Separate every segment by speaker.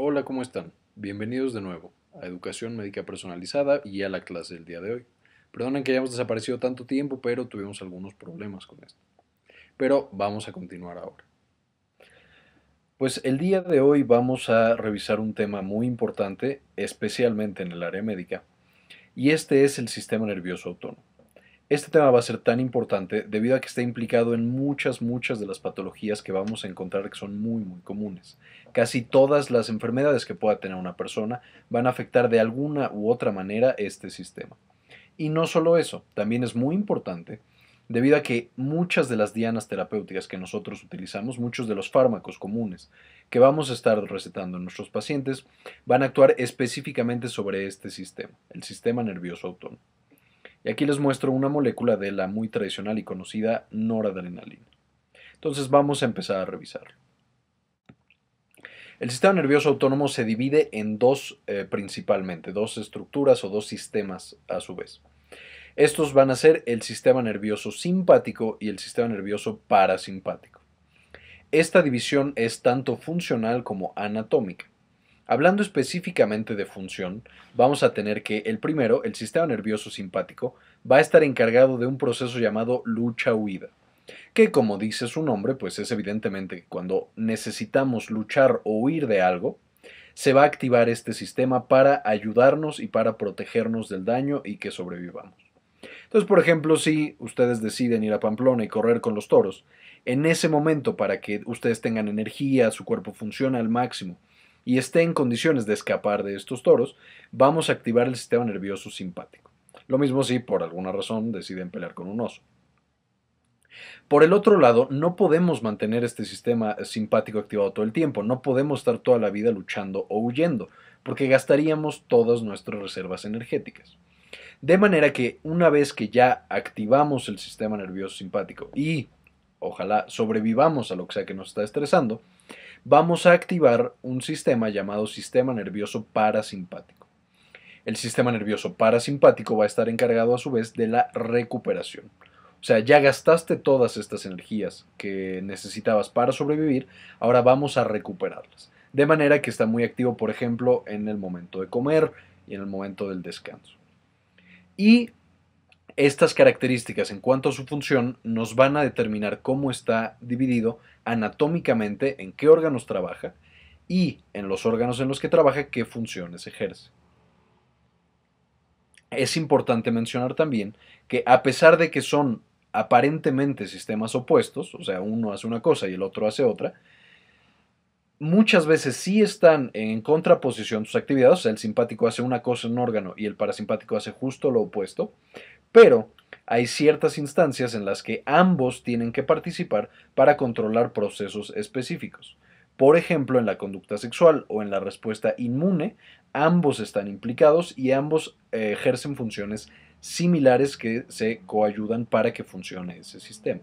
Speaker 1: Hola, ¿cómo están? Bienvenidos de nuevo a Educación Médica Personalizada y a la clase del día de hoy. Perdonen que hayamos desaparecido tanto tiempo, pero tuvimos algunos problemas con esto. Pero vamos a continuar ahora. Pues el día de hoy vamos a revisar un tema muy importante, especialmente en el área médica, y este es el sistema nervioso autónomo. Este tema va a ser tan importante debido a que está implicado en muchas, muchas de las patologías que vamos a encontrar que son muy, muy comunes. Casi todas las enfermedades que pueda tener una persona van a afectar de alguna u otra manera este sistema. Y no solo eso, también es muy importante debido a que muchas de las dianas terapéuticas que nosotros utilizamos, muchos de los fármacos comunes que vamos a estar recetando en nuestros pacientes, van a actuar específicamente sobre este sistema, el sistema nervioso autónomo. Y aquí les muestro una molécula de la muy tradicional y conocida noradrenalina. Entonces vamos a empezar a revisarlo. El sistema nervioso autónomo se divide en dos eh, principalmente, dos estructuras o dos sistemas a su vez. Estos van a ser el sistema nervioso simpático y el sistema nervioso parasimpático. Esta división es tanto funcional como anatómica. Hablando específicamente de función, vamos a tener que el primero, el sistema nervioso simpático, va a estar encargado de un proceso llamado lucha-huida, que como dice su nombre, pues es evidentemente cuando necesitamos luchar o huir de algo, se va a activar este sistema para ayudarnos y para protegernos del daño y que sobrevivamos. Entonces, por ejemplo, si ustedes deciden ir a Pamplona y correr con los toros, en ese momento, para que ustedes tengan energía, su cuerpo funciona al máximo y esté en condiciones de escapar de estos toros, vamos a activar el sistema nervioso simpático. Lo mismo si por alguna razón deciden pelear con un oso. Por el otro lado, no podemos mantener este sistema simpático activado todo el tiempo, no podemos estar toda la vida luchando o huyendo, porque gastaríamos todas nuestras reservas energéticas. De manera que una vez que ya activamos el sistema nervioso simpático y, ojalá, sobrevivamos a lo que sea que nos está estresando, vamos a activar un sistema llamado sistema nervioso parasimpático. El sistema nervioso parasimpático va a estar encargado a su vez de la recuperación. O sea, ya gastaste todas estas energías que necesitabas para sobrevivir, ahora vamos a recuperarlas. De manera que está muy activo, por ejemplo, en el momento de comer y en el momento del descanso. Y estas características en cuanto a su función nos van a determinar cómo está dividido anatómicamente en qué órganos trabaja y en los órganos en los que trabaja qué funciones ejerce. Es importante mencionar también que a pesar de que son aparentemente sistemas opuestos, o sea, uno hace una cosa y el otro hace otra, muchas veces sí están en contraposición sus actividades, o sea, el simpático hace una cosa en un órgano y el parasimpático hace justo lo opuesto, pero hay ciertas instancias en las que ambos tienen que participar para controlar procesos específicos. Por ejemplo, en la conducta sexual o en la respuesta inmune, ambos están implicados y ambos eh, ejercen funciones similares que se coayudan para que funcione ese sistema.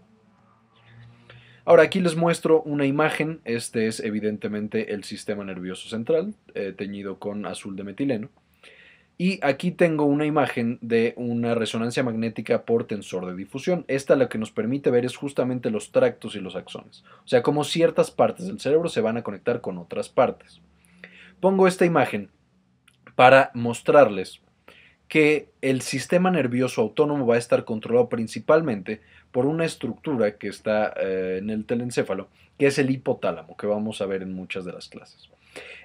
Speaker 1: Ahora aquí les muestro una imagen, este es evidentemente el sistema nervioso central, eh, teñido con azul de metileno. Y aquí tengo una imagen de una resonancia magnética por tensor de difusión. Esta lo que nos permite ver es justamente los tractos y los axones, o sea, cómo ciertas partes del cerebro se van a conectar con otras partes. Pongo esta imagen para mostrarles que el sistema nervioso autónomo va a estar controlado principalmente por una estructura que está eh, en el telencéfalo, que es el hipotálamo, que vamos a ver en muchas de las clases.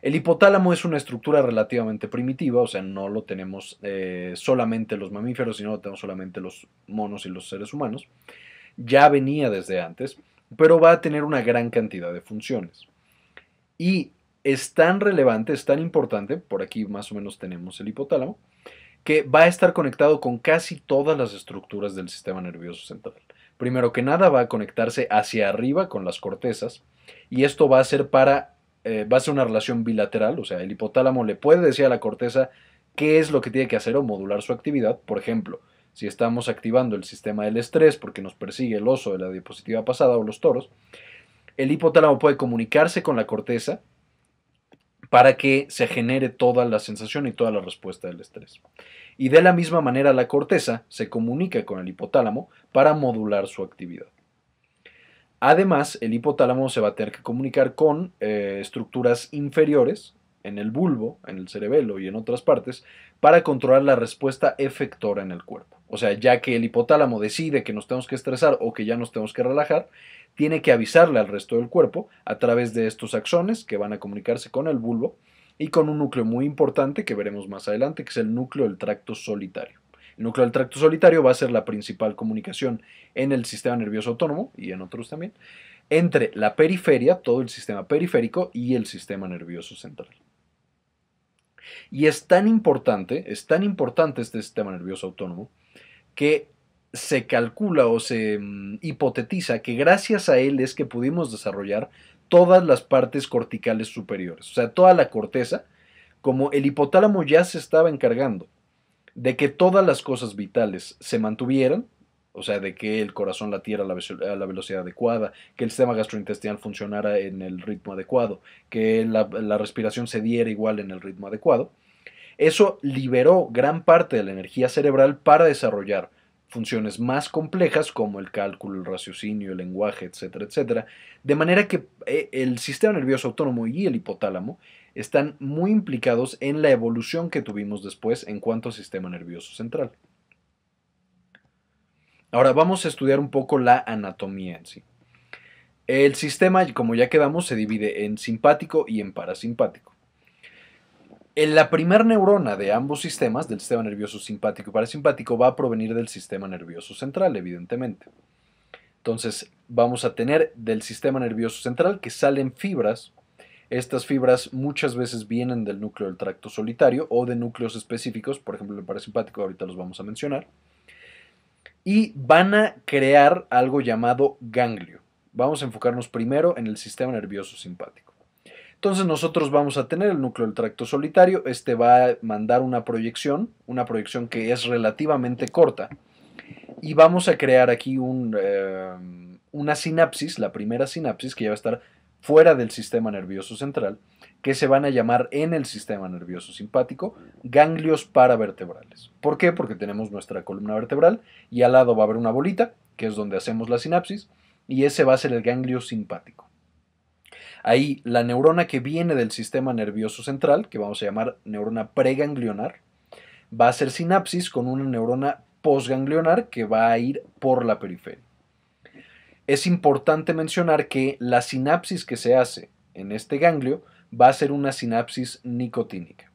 Speaker 1: El hipotálamo es una estructura relativamente primitiva, o sea, no lo tenemos eh, solamente los mamíferos, sino lo tenemos solamente los monos y los seres humanos. Ya venía desde antes, pero va a tener una gran cantidad de funciones. Y es tan relevante, es tan importante, por aquí más o menos tenemos el hipotálamo, que va a estar conectado con casi todas las estructuras del sistema nervioso central. Primero que nada va a conectarse hacia arriba con las cortezas y esto va a ser para eh, va a ser una relación bilateral, o sea, el hipotálamo le puede decir a la corteza qué es lo que tiene que hacer o modular su actividad. Por ejemplo, si estamos activando el sistema del estrés porque nos persigue el oso de la diapositiva pasada o los toros, el hipotálamo puede comunicarse con la corteza para que se genere toda la sensación y toda la respuesta del estrés. Y de la misma manera la corteza se comunica con el hipotálamo para modular su actividad. Además, el hipotálamo se va a tener que comunicar con eh, estructuras inferiores en el bulbo, en el cerebelo y en otras partes para controlar la respuesta efectora en el cuerpo. O sea, ya que el hipotálamo decide que nos tenemos que estresar o que ya nos tenemos que relajar, tiene que avisarle al resto del cuerpo a través de estos axones que van a comunicarse con el bulbo y con un núcleo muy importante que veremos más adelante, que es el núcleo del tracto solitario. El núcleo del tracto solitario va a ser la principal comunicación en el sistema nervioso autónomo y en otros también, entre la periferia, todo el sistema periférico y el sistema nervioso central. Y es tan importante, es tan importante este sistema nervioso autónomo que se calcula o se mm, hipotetiza que gracias a él es que pudimos desarrollar todas las partes corticales superiores, o sea, toda la corteza, como el hipotálamo ya se estaba encargando de que todas las cosas vitales se mantuvieran, o sea, de que el corazón latiera a la, velocidad adecuada, que el sistema gastrointestinal funcionara en el ritmo adecuado, que la respiración se diera igual en el ritmo adecuado. Eso liberó gran parte de la energía cerebral para desarrollar funciones más complejas como el cálculo, el raciocinio, el lenguaje, etcétera, etcétera. De manera que eh, el sistema nervioso autónomo y el hipotálamo están muy implicados en la evolución que tuvimos después en cuanto al sistema nervioso central. Ahora vamos a estudiar un poco la anatomía en sí. El sistema, como ya quedamos, se divide en simpático y en parasimpático. En la primer neurona de ambos sistemas, del sistema nervioso simpático y parasimpático, va a provenir del sistema nervioso central, evidentemente. Entonces, vamos a tener del sistema nervioso central que salen fibras. Estas fibras muchas veces vienen del núcleo del tracto solitario o de núcleos específicos, por ejemplo, el parasimpático, ahorita los vamos a mencionar. Y van a crear algo llamado ganglio. Vamos a enfocarnos primero en el sistema nervioso simpático. Entonces nosotros vamos a tener el núcleo del tracto solitario, este va a mandar una proyección, una proyección que es relativamente corta, y vamos a crear aquí eh, una sinapsis, la primera sinapsis que ya va a estar fuera del sistema nervioso central, que se van a llamar en el sistema nervioso simpático ganglios paravertebrales. ¿Por qué? Porque tenemos nuestra columna vertebral y al lado va a haber una bolita, que es donde hacemos la sinapsis, y ese va a ser el ganglio simpático. Ahí la neurona que viene del sistema nervioso central, que vamos a llamar neurona preganglionar, va a hacer sinapsis con una neurona posganglionar que va a ir por la periferia. Es importante mencionar que la sinapsis que se hace en este ganglio va a ser una sinapsis nicotínica.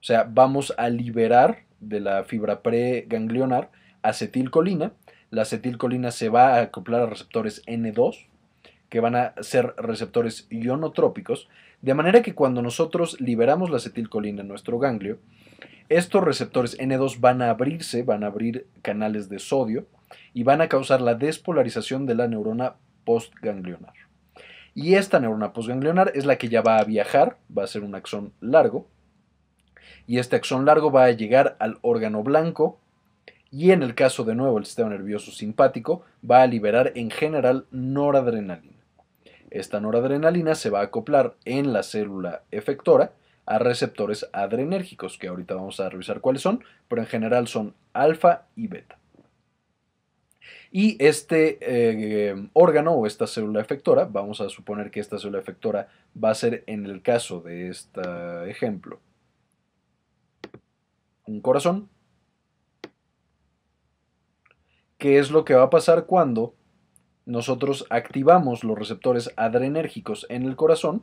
Speaker 1: O sea, vamos a liberar de la fibra preganglionar acetilcolina. La acetilcolina se va a acoplar a receptores N2 que van a ser receptores ionotrópicos, de manera que cuando nosotros liberamos la acetilcolina en nuestro ganglio, estos receptores N2 van a abrirse, van a abrir canales de sodio y van a causar la despolarización de la neurona postganglionar. Y esta neurona postganglionar es la que ya va a viajar, va a ser un axón largo, y este axón largo va a llegar al órgano blanco y en el caso de nuevo el sistema nervioso simpático va a liberar en general noradrenalina. Esta noradrenalina se va a acoplar en la célula efectora a receptores adrenérgicos, que ahorita vamos a revisar cuáles son, pero en general son alfa y beta. Y este eh, órgano o esta célula efectora, vamos a suponer que esta célula efectora va a ser en el caso de este ejemplo un corazón. ¿Qué es lo que va a pasar cuando nosotros activamos los receptores adrenérgicos en el corazón,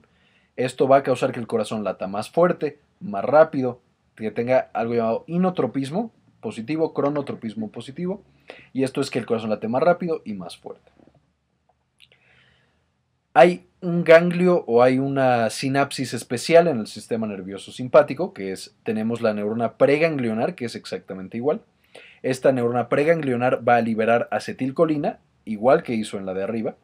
Speaker 1: esto va a causar que el corazón lata más fuerte, más rápido, que tenga algo llamado inotropismo positivo, cronotropismo positivo, y esto es que el corazón late más rápido y más fuerte. Hay un ganglio o hay una sinapsis especial en el sistema nervioso simpático, que es tenemos la neurona preganglionar, que es exactamente igual. Esta neurona preganglionar va a liberar acetilcolina, igual que hizo en la de arriba,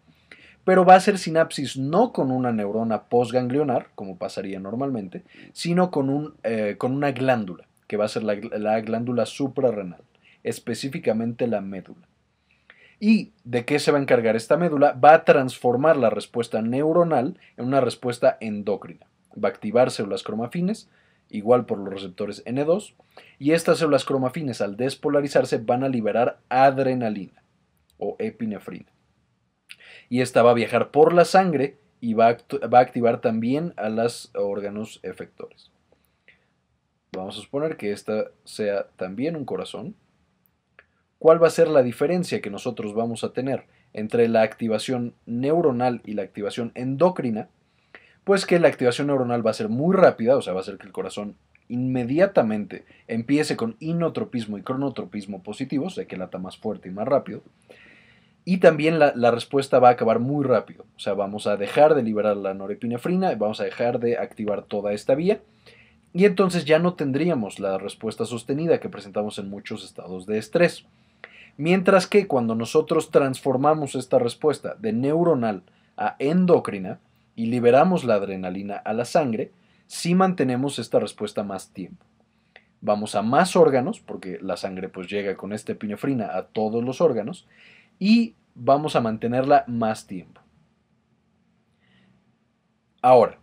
Speaker 1: pero va a ser sinapsis no con una neurona postganglionar, como pasaría normalmente, sino con, un, eh, con una glándula, que va a ser la, la glándula suprarrenal, específicamente la médula. ¿Y de qué se va a encargar esta médula? Va a transformar la respuesta neuronal en una respuesta endocrina. Va a activar células cromafines, igual por los receptores N2, y estas células cromafines al despolarizarse van a liberar adrenalina o epinefrina. Y esta va a viajar por la sangre y va a, va a activar también a los órganos efectores. Vamos a suponer que esta sea también un corazón. ¿Cuál va a ser la diferencia que nosotros vamos a tener entre la activación neuronal y la activación endocrina? Pues que la activación neuronal va a ser muy rápida, o sea, va a ser que el corazón inmediatamente empiece con inotropismo y cronotropismo positivos, o sea, que lata más fuerte y más rápido. Y también la, respuesta va a acabar muy rápido. O sea, vamos a dejar de liberar la norepinefrina, vamos a dejar de activar toda esta vía. Y entonces ya no tendríamos la respuesta sostenida que presentamos en muchos estados de estrés. Mientras que cuando nosotros transformamos esta respuesta de neuronal a endocrina y liberamos la adrenalina a la sangre, sí mantenemos esta respuesta más tiempo. Vamos a más órganos, porque la sangre pues llega con esta epinefrina a todos los órganos, y vamos a mantenerla más tiempo. Ahora,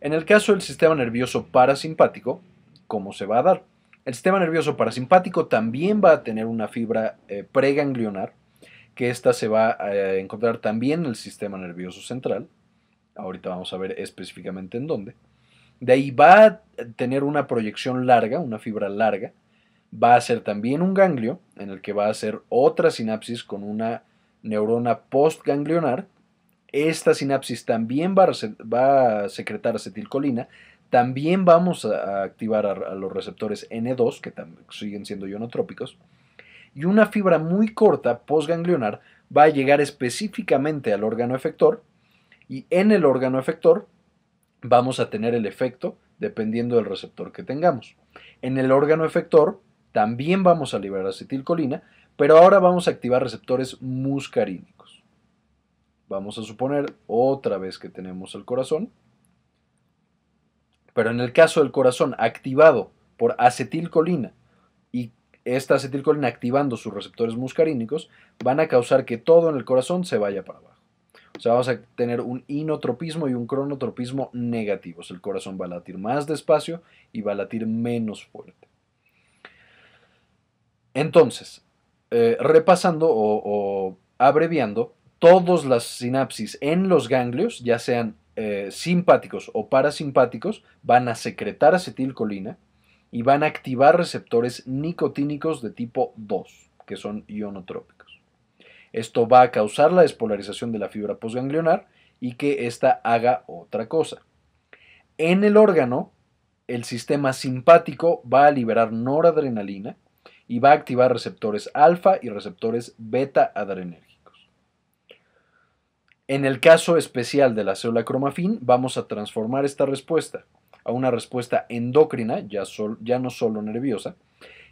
Speaker 1: en el caso del sistema nervioso parasimpático, ¿cómo se va a dar? El sistema nervioso parasimpático también va a tener una fibra eh, preganglionar, que esta se va a eh, encontrar también en el sistema nervioso central. Ahorita vamos a ver específicamente en dónde. De ahí va a tener una proyección larga, una fibra larga, va a ser también un ganglio en el que va a hacer otra sinapsis con una neurona postganglionar. Esta sinapsis también va a, secretar acetilcolina. También vamos a, activar a, a los receptores N2, que siguen siendo ionotrópicos. Y una fibra muy corta postganglionar va a llegar específicamente al órgano efector. Y en el órgano efector vamos a tener el efecto dependiendo del receptor que tengamos. En el órgano efector también vamos a liberar acetilcolina, pero ahora vamos a activar receptores muscarínicos. Vamos a suponer otra vez que tenemos el corazón, pero en el caso del corazón activado por acetilcolina y esta acetilcolina activando sus receptores muscarínicos, van a causar que todo en el corazón se vaya para abajo. O sea, vamos a tener un inotropismo y un cronotropismo negativos. El corazón va a latir más despacio y va a latir menos fuerte. Entonces, eh, repasando o, abreviando, todas las sinapsis en los ganglios, ya sean eh, simpáticos o parasimpáticos, van a secretar acetilcolina y van a activar receptores nicotínicos de tipo 2, que son ionotrópicos. Esto va a causar la despolarización de la fibra posganglionar y que ésta haga otra cosa. En el órgano, el sistema simpático va a liberar noradrenalina y va a activar receptores alfa y receptores beta adrenérgicos. En el caso especial de la célula cromafin, vamos a transformar esta respuesta a una respuesta endocrina, ya, ya no solo nerviosa,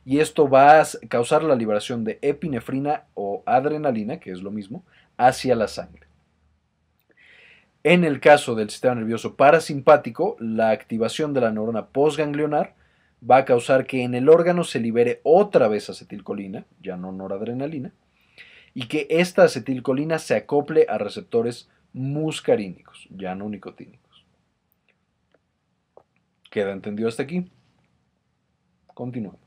Speaker 1: y esto va a causar la liberación de epinefrina o adrenalina, que es lo mismo, hacia la sangre. En el caso del sistema nervioso parasimpático, la activación de la neurona posganglionar va a causar que en el órgano se libere otra vez acetilcolina, ya no noradrenalina, y que esta acetilcolina se acople a receptores muscarínicos, ya no nicotínicos. ¿Queda entendido hasta aquí? Continuamos.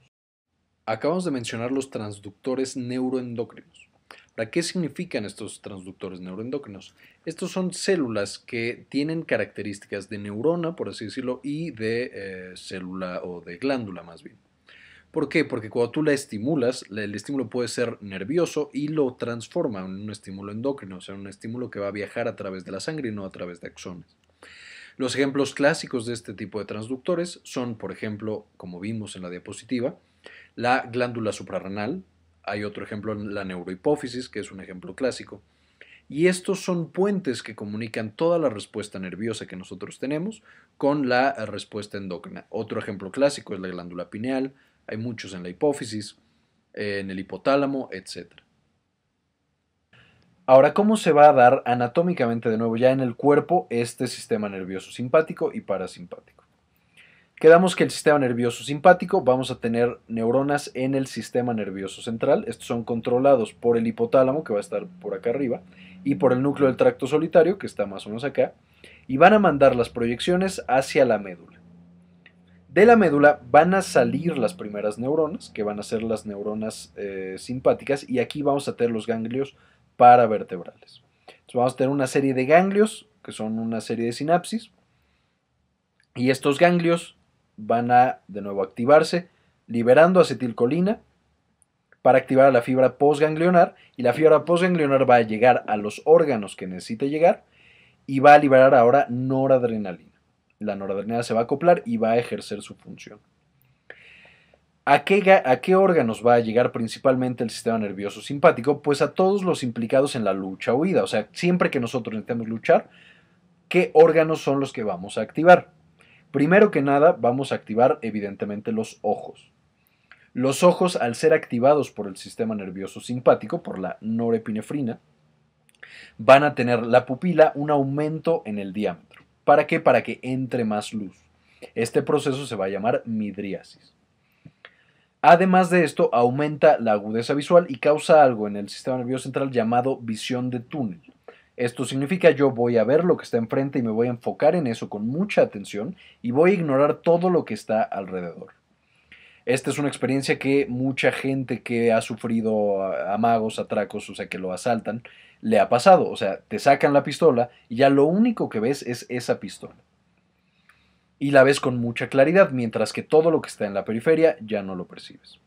Speaker 1: Acabamos de mencionar los transductores neuroendocrinos. ¿Para ¿qué significan estos transductores neuroendócrinos? Estos son células que tienen características de neurona, por así decirlo, y de eh, célula o de glándula más bien. ¿Por qué? Porque cuando tú la estimulas, el estímulo puede ser nervioso y lo transforma en un estímulo endócrino, o sea, un estímulo que va a viajar a través de la sangre y no a través de axones. Los ejemplos clásicos de este tipo de transductores son, por ejemplo, como vimos en la diapositiva, la glándula suprarrenal, hay otro ejemplo en la neurohipófisis, que es un ejemplo clásico. Y estos son puentes que comunican toda la respuesta nerviosa que nosotros tenemos con la respuesta endócrina. Otro ejemplo clásico es la glándula pineal, hay muchos en la hipófisis, en el hipotálamo, etc. Ahora, ¿cómo se va a dar anatómicamente de nuevo ya en el cuerpo este sistema nervioso simpático y parasimpático? Quedamos que el sistema nervioso simpático, vamos a tener neuronas en el sistema nervioso central. Estos son controlados por el hipotálamo, que va a estar por acá arriba, y por el núcleo del tracto solitario, que está más o menos acá, y van a mandar las proyecciones hacia la médula. De la médula van a salir las primeras neuronas, que van a ser las neuronas eh, simpáticas, y aquí vamos a tener los ganglios paravertebrales. Entonces vamos a tener una serie de ganglios, que son una serie de sinapsis, y estos ganglios van a de nuevo activarse, liberando acetilcolina para activar a la fibra postganglionar y la fibra postganglionar va a llegar a los órganos que necesite llegar y va a liberar ahora noradrenalina. La noradrenalina se va a acoplar y va a ejercer su función. ¿A qué, ¿A qué, órganos va a llegar principalmente el sistema nervioso simpático? Pues a todos los implicados en la lucha huida. O sea, siempre que nosotros necesitamos luchar, ¿qué órganos son los que vamos a activar? Primero que nada, vamos a activar evidentemente los ojos. Los ojos, al ser activados por el sistema nervioso simpático, por la norepinefrina, van a tener la pupila un aumento en el diámetro. ¿Para qué? Para que entre más luz. Este proceso se va a llamar midriasis. Además de esto, aumenta la agudeza visual y causa algo en el sistema nervioso central llamado visión de túnel. Esto significa yo voy a ver lo que está enfrente y me voy a enfocar en eso con mucha atención y voy a ignorar todo lo que está alrededor. Esta es una experiencia que mucha gente que ha sufrido ah, amagos, atracos, o sea, que lo asaltan, le ha pasado. O sea, te sacan la pistola y ya lo único que ves es esa pistola. Y la ves con mucha claridad, mientras que todo lo que está en la periferia ya no lo percibes.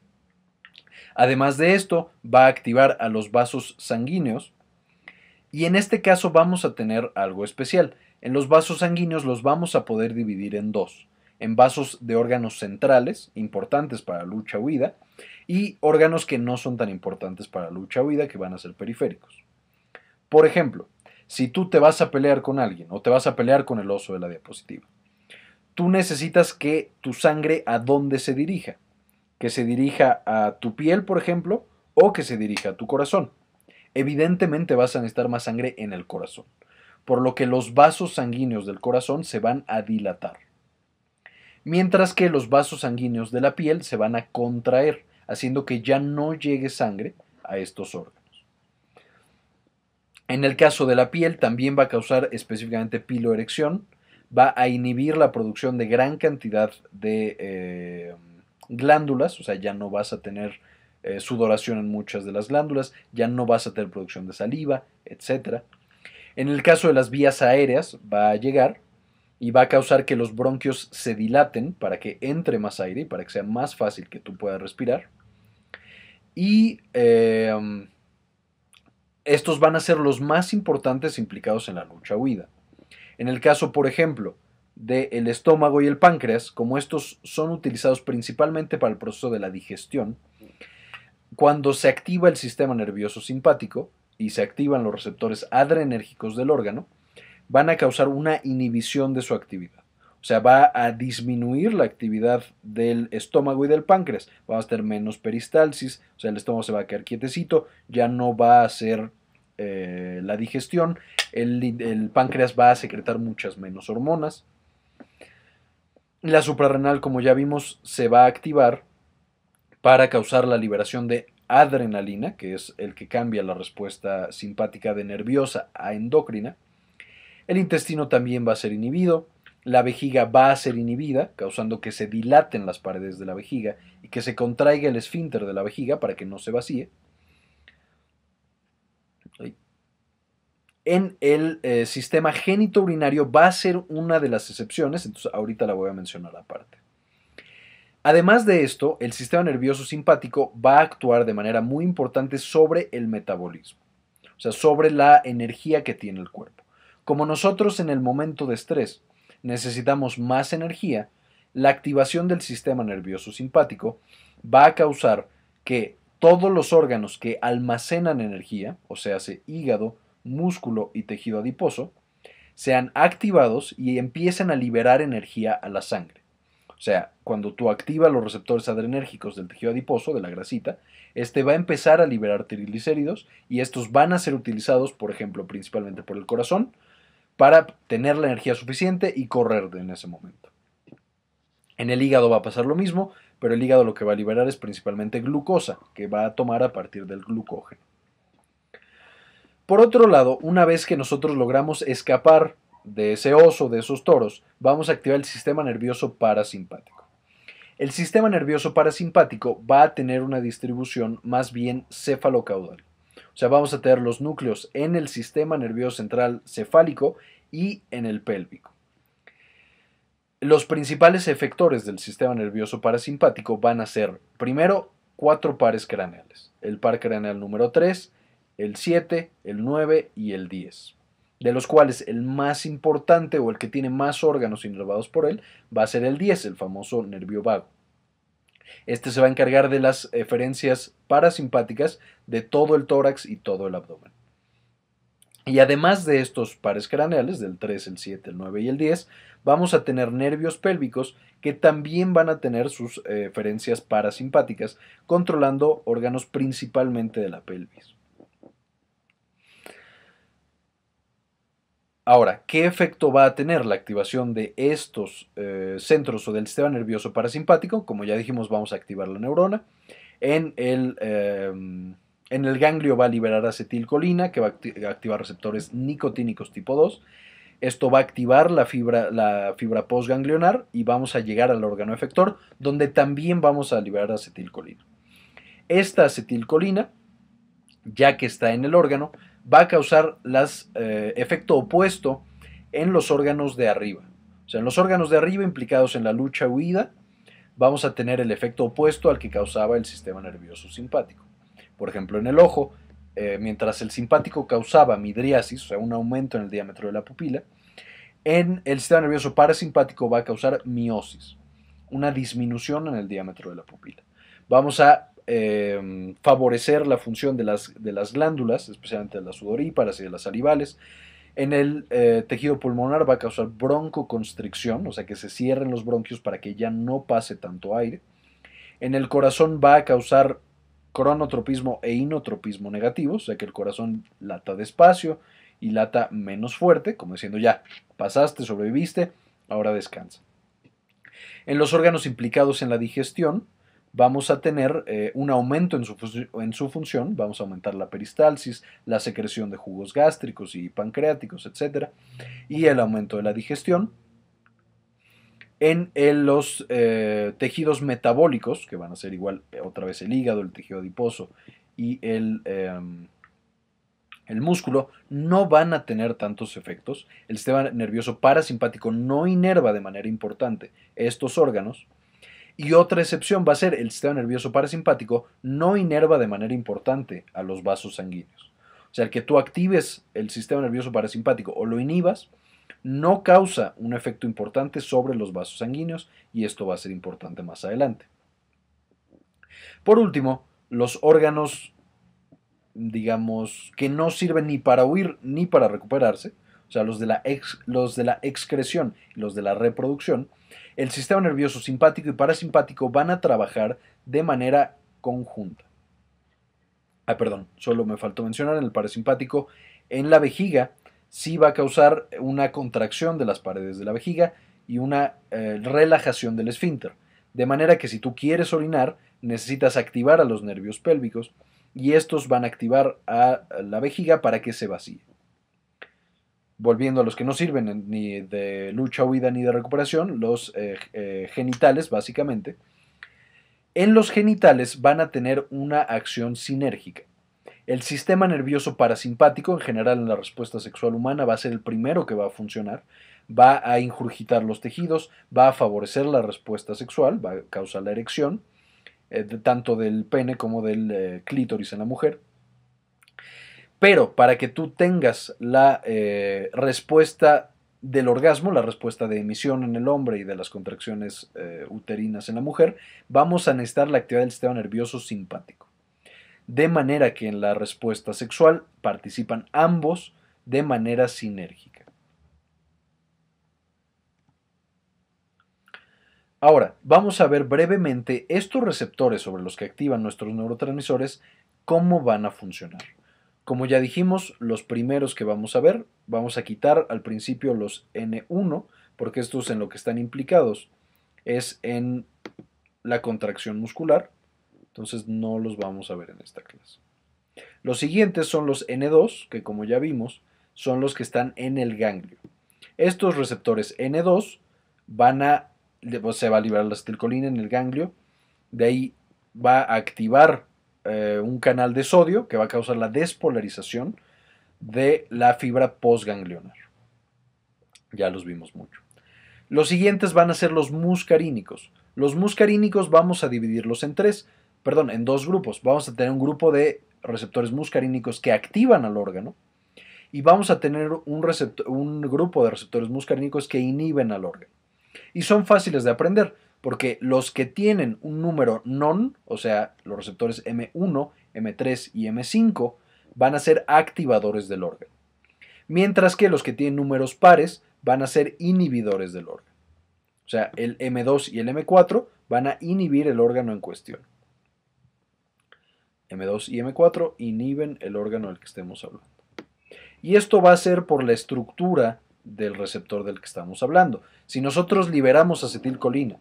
Speaker 1: Además de esto, va a activar a los vasos sanguíneos, y en este caso vamos a tener algo especial. En los vasos sanguíneos los vamos a poder dividir en dos, en vasos de órganos centrales, importantes para lucha-huida, y órganos que no son tan importantes para lucha-huida, que van a ser periféricos. Por ejemplo, si tú te vas a pelear con alguien o te vas a pelear con el oso de la diapositiva, tú necesitas que tu sangre a dónde se dirija, que se dirija a tu piel, por ejemplo, o que se dirija a tu corazón evidentemente vas a necesitar más sangre en el corazón, por lo que los vasos sanguíneos del corazón se van a dilatar, mientras que los vasos sanguíneos de la piel se van a contraer, haciendo que ya no llegue sangre a estos órganos. En el caso de la piel también va a causar específicamente piloerección, va a inhibir la producción de gran cantidad de eh, glándulas, o sea, ya no vas a tener eh, sudoración en muchas de las glándulas, ya no vas a tener producción de saliva, etc. En el caso de las vías aéreas va a llegar y va a causar que los bronquios se dilaten para que entre más aire y para que sea más fácil que tú puedas respirar. Y em, estos van a ser los más importantes implicados en la lucha huida. En el caso, por ejemplo, del estómago y el páncreas, como estos son utilizados principalmente para el proceso de la digestión, cuando se activa el sistema nervioso simpático y se activan los receptores adrenérgicos del órgano, van a causar una inhibición de su actividad. O sea, va a disminuir la actividad del estómago y del páncreas. Va a tener menos peristalsis, o sea, el estómago se va a quedar quietecito, ya no va a hacer eh, la digestión, el páncreas va a secretar muchas menos hormonas. La suprarrenal, como ya vimos, se va a activar para causar la liberación de adrenalina, que es el que cambia la respuesta simpática de nerviosa a endocrina. El intestino también va a ser inhibido, la vejiga va a ser inhibida, causando que se dilaten las paredes de la vejiga y que se contraiga el esfínter de la vejiga para que no se vacíe. En el eh, sistema genitourinario va a ser una de las excepciones, entonces ahorita la voy a mencionar aparte. Además de esto, el sistema nervioso simpático va a actuar de manera muy importante sobre el metabolismo, o sea, sobre la energía que tiene el cuerpo. Como nosotros en el momento de estrés necesitamos más energía, la activación del sistema nervioso simpático va a causar que todos los órganos que almacenan energía, o sea, hígado, músculo y tejido adiposo, sean activados y empiecen a liberar energía a la sangre. O sea, cuando tú activas los receptores adrenérgicos del tejido adiposo, de la grasita, este va a empezar a liberar triglicéridos y estos van a ser utilizados, por ejemplo, principalmente por el corazón, para tener la energía suficiente y correr en ese momento. En el hígado va a pasar lo mismo, pero el hígado lo que va a liberar es principalmente glucosa, que va a tomar a partir del glucógeno. Por otro lado, una vez que nosotros logramos escapar de ese oso, de esos toros, vamos a activar el sistema nervioso parasimpático. El sistema nervioso parasimpático va a tener una distribución más bien cefalocaudal. O sea, vamos a tener los núcleos en el sistema nervioso central cefálico y en el pélvico. Los principales efectores del sistema nervioso parasimpático van a ser, primero, cuatro pares craneales. El par craneal número 3, el 7, el 9 y el 10 de los cuales el más importante o el que tiene más órganos inervados por él va a ser el 10, el famoso nervio vago. Este se va a encargar de las referencias parasimpáticas de todo el tórax y todo el abdomen. Y además de estos pares craneales, del 3, el 7, el 9 y el 10, vamos a tener nervios pélvicos que también van a tener sus eh, eferencias parasimpáticas, controlando órganos principalmente de la pelvis. Ahora, ¿qué efecto va a tener la activación de estos eh, centros o del sistema nervioso parasimpático? Como ya dijimos, vamos a activar la neurona. En el, em, ganglio va a liberar acetilcolina, que va a activar receptores nicotínicos tipo 2. Esto va a activar la fibra, la fibra postganglionar y vamos a llegar al órgano efector, donde también vamos a liberar acetilcolina. Esta acetilcolina, ya que está en el órgano, va a causar las, eh, efecto opuesto en los órganos de arriba. O sea, en los órganos de arriba implicados en la lucha-huida, vamos a tener el efecto opuesto al que causaba el sistema nervioso simpático. Por ejemplo, en el ojo, eh, mientras el simpático causaba midriasis, o sea, un aumento en el diámetro de la pupila, en el sistema nervioso parasimpático va a causar miosis, una disminución en el diámetro de la pupila. Vamos a Em, favorecer la función de las, de las glándulas, especialmente de las sudoríparas y de las salivales. En el eh, tejido pulmonar va a causar broncoconstricción, o sea que se cierren los bronquios para que ya no pase tanto aire. En el corazón va a causar cronotropismo e inotropismo negativo, o sea que el corazón lata despacio y lata menos fuerte, como diciendo ya, pasaste, sobreviviste, ahora descansa. En los órganos implicados en la digestión, vamos a tener eh, un aumento en su, en su, función, vamos a aumentar la peristalsis, la secreción de jugos gástricos y pancreáticos, etc. Y el aumento de la digestión. En, eh, los eh, tejidos metabólicos, que van a ser igual otra vez el hígado, el tejido adiposo y el, em, el músculo, no van a tener tantos efectos. El sistema nervioso parasimpático no inerva de manera importante estos órganos y otra excepción va a ser el sistema nervioso parasimpático no inerva de manera importante a los vasos sanguíneos. O sea, el que tú actives el sistema nervioso parasimpático o lo inhibas, no causa un efecto importante sobre los vasos sanguíneos y esto va a ser importante más adelante. Por último, los órganos, digamos, que no sirven ni para huir ni para recuperarse, o sea, los de la, los de la excreción y los de la reproducción, el sistema nervioso simpático y parasimpático van a trabajar de manera conjunta. Ah, perdón, solo me faltó mencionar en el parasimpático, en la vejiga sí va a causar una contracción de las paredes de la vejiga y una eh, relajación del esfínter. De manera que si tú quieres orinar, necesitas activar a los nervios pélvicos y estos van a activar a la vejiga para que se vacíe volviendo a los que no sirven ni de lucha, huida, ni de recuperación, los eh, eh, genitales, básicamente, en los genitales van a tener una acción sinérgica. El sistema nervioso parasimpático, en general en la respuesta sexual humana, va a ser el primero que va a funcionar, va a injurgitar los tejidos, va a favorecer la respuesta sexual, va a causar la erección, eh, tanto del pene como del clítoris en la mujer pero para que tú tengas la eh, respuesta del orgasmo, la respuesta de emisión en el hombre y de las contracciones eh, uterinas en la mujer, vamos a necesitar la actividad del sistema nervioso simpático. De manera que en la respuesta sexual participan ambos de manera sinérgica. Ahora, vamos a ver brevemente estos receptores sobre los que activan nuestros neurotransmisores, cómo van a funcionar. Como ya dijimos, los primeros que vamos a ver, vamos a quitar al principio los N1, porque estos en lo que están implicados es en la contracción muscular, entonces no los vamos a ver en esta clase. Los siguientes son los N2, que como ya vimos, son los que están en el ganglio. Estos receptores N2 van a, se va a liberar la acetilcolina en el ganglio, de ahí va a activar eh, un canal de sodio que va a causar la despolarización de la fibra postganglionar. Ya los vimos mucho. Los siguientes van a ser los muscarínicos. Los muscarínicos vamos a dividirlos en tres, perdón, en dos grupos. Vamos a tener un grupo de receptores muscarínicos que activan al órgano y vamos a tener un, un grupo de receptores muscarínicos que inhiben al órgano. Y son fáciles de aprender porque los que tienen un número non, o sea, los receptores M1, M3 y M5, van a ser activadores del órgano, mientras que los que tienen números pares van a ser inhibidores del órgano. O sea, el M2 y el M4 van a inhibir el órgano en cuestión. M2 y M4 inhiben el órgano del que estemos hablando. Y esto va a ser por la estructura del receptor del que estamos hablando. Si nosotros liberamos acetilcolina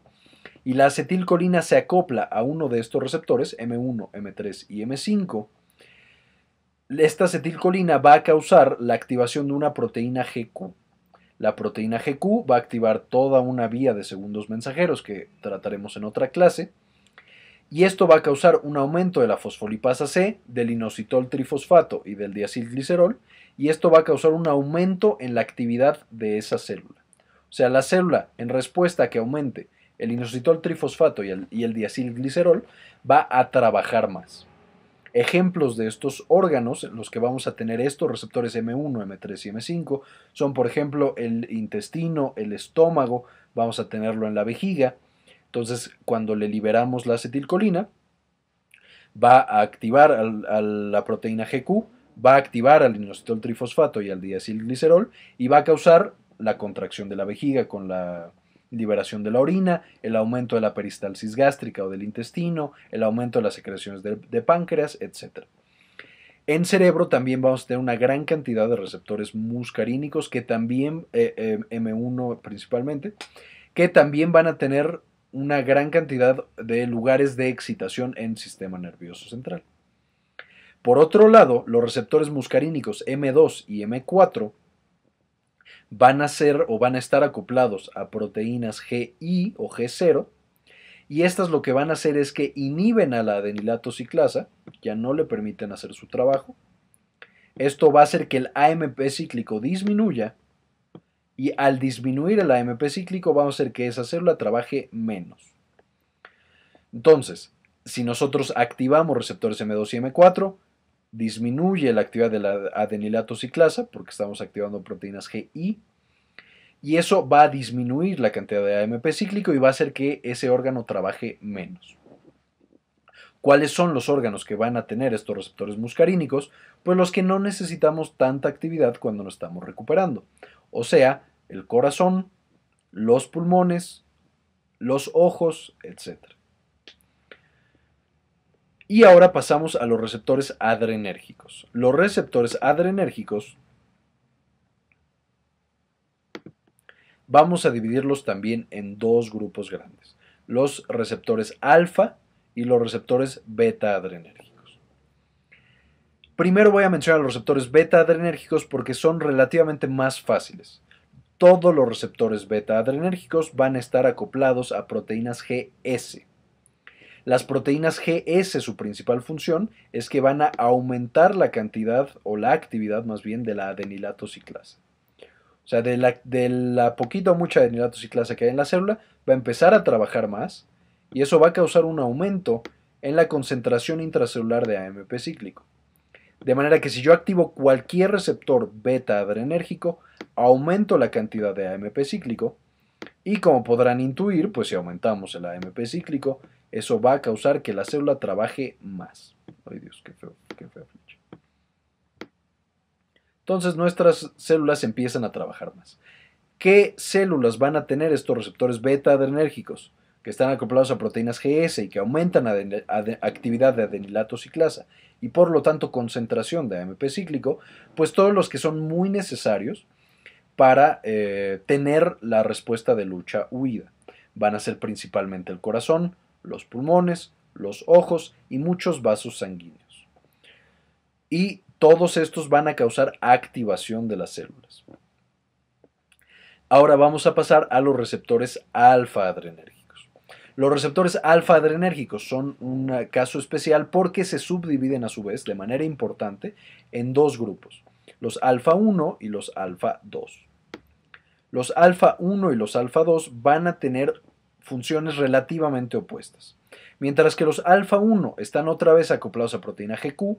Speaker 1: y la acetilcolina se acopla a uno de estos receptores, M1, M3 y M5, esta acetilcolina va a causar la activación de una proteína GQ. La proteína GQ va a activar toda una vía de segundos mensajeros que trataremos en otra clase. Y esto va a causar un aumento de la fosfolipasa C, del inositol trifosfato y del diacilglicerol. Y esto va a causar un aumento en la actividad de esa célula. O sea, la célula, en respuesta a que aumente el inositol trifosfato y el, y diacilglicerol, va a trabajar más. Ejemplos de estos órganos en los que vamos a tener estos receptores M1, M3 y M5 son, por ejemplo, el intestino, el estómago, vamos a tenerlo en la vejiga. Entonces, cuando le liberamos la acetilcolina, va a activar a la proteína GQ, va a activar al inositol trifosfato y al diacilglicerol y va a causar la contracción de la vejiga con la liberación de la orina, el aumento de la peristalsis gástrica o del intestino, el aumento de las secreciones de, páncreas, etc. En cerebro también vamos a tener una gran cantidad de receptores muscarínicos que también, eh, eh, M1 principalmente, que también van a tener una gran cantidad de lugares de excitación en el sistema nervioso central. Por otro lado, los receptores muscarínicos M2 y M4 van a ser o van a estar acoplados a proteínas GI o G0, y estas lo que van a hacer es que inhiben a la adenilato ciclasa, ya no le permiten hacer su trabajo. Esto va a hacer que el AMP cíclico disminuya y al disminuir el AMP cíclico vamos a hacer que esa célula trabaje menos. Entonces, si nosotros activamos receptores M2 y M4, disminuye la actividad de la adenilato ciclasa porque estamos activando proteínas GI y eso va a disminuir la cantidad de AMP cíclico y va a hacer que ese órgano trabaje menos. ¿Cuáles son los órganos que van a tener estos receptores muscarínicos? Pues los que no necesitamos tanta actividad cuando nos estamos recuperando. O sea, el corazón, los pulmones, los ojos, etcétera. Y ahora pasamos a los receptores adrenérgicos. Los receptores adrenérgicos vamos a dividirlos también en dos grupos grandes. Los receptores alfa y los receptores beta adrenérgicos. Primero voy a mencionar los receptores beta adrenérgicos porque son relativamente más fáciles. Todos los receptores beta adrenérgicos van a estar acoplados a proteínas GS. Las proteínas GS, su principal función es que van a aumentar la cantidad o la actividad más bien de la adenilato O sea, de la, de la poquita o mucha adenilato que hay en la célula, va a empezar a trabajar más y eso va a causar un aumento en la concentración intracelular de AMP cíclico. De manera que si yo activo cualquier receptor beta adrenérgico, aumento la cantidad de AMP cíclico y como podrán intuir, pues si aumentamos el AMP cíclico, eso va a causar que la célula trabaje más. Ay Dios, qué feo, qué feo. Entonces nuestras células empiezan a trabajar más. ¿Qué células van a tener estos receptores beta adrenérgicos? que están acoplados a proteínas GS y que aumentan la actividad de adenilato ciclasa y por lo tanto concentración de AMP cíclico, pues todos los que son muy necesarios para eh, tener la respuesta de lucha-huida. Van a ser principalmente el corazón, los pulmones, los ojos y muchos vasos sanguíneos. Y todos estos van a causar activación de las células. Ahora vamos a pasar a los receptores alfa adrenérgicos. Los receptores alfa adrenérgicos son un caso especial porque se subdividen a su vez de manera importante en dos grupos, los alfa 1 y los alfa 2. Los alfa 1 y los alfa 2 van a tener funciones relativamente opuestas. Mientras que los alfa 1 están otra vez acoplados a proteína GQ,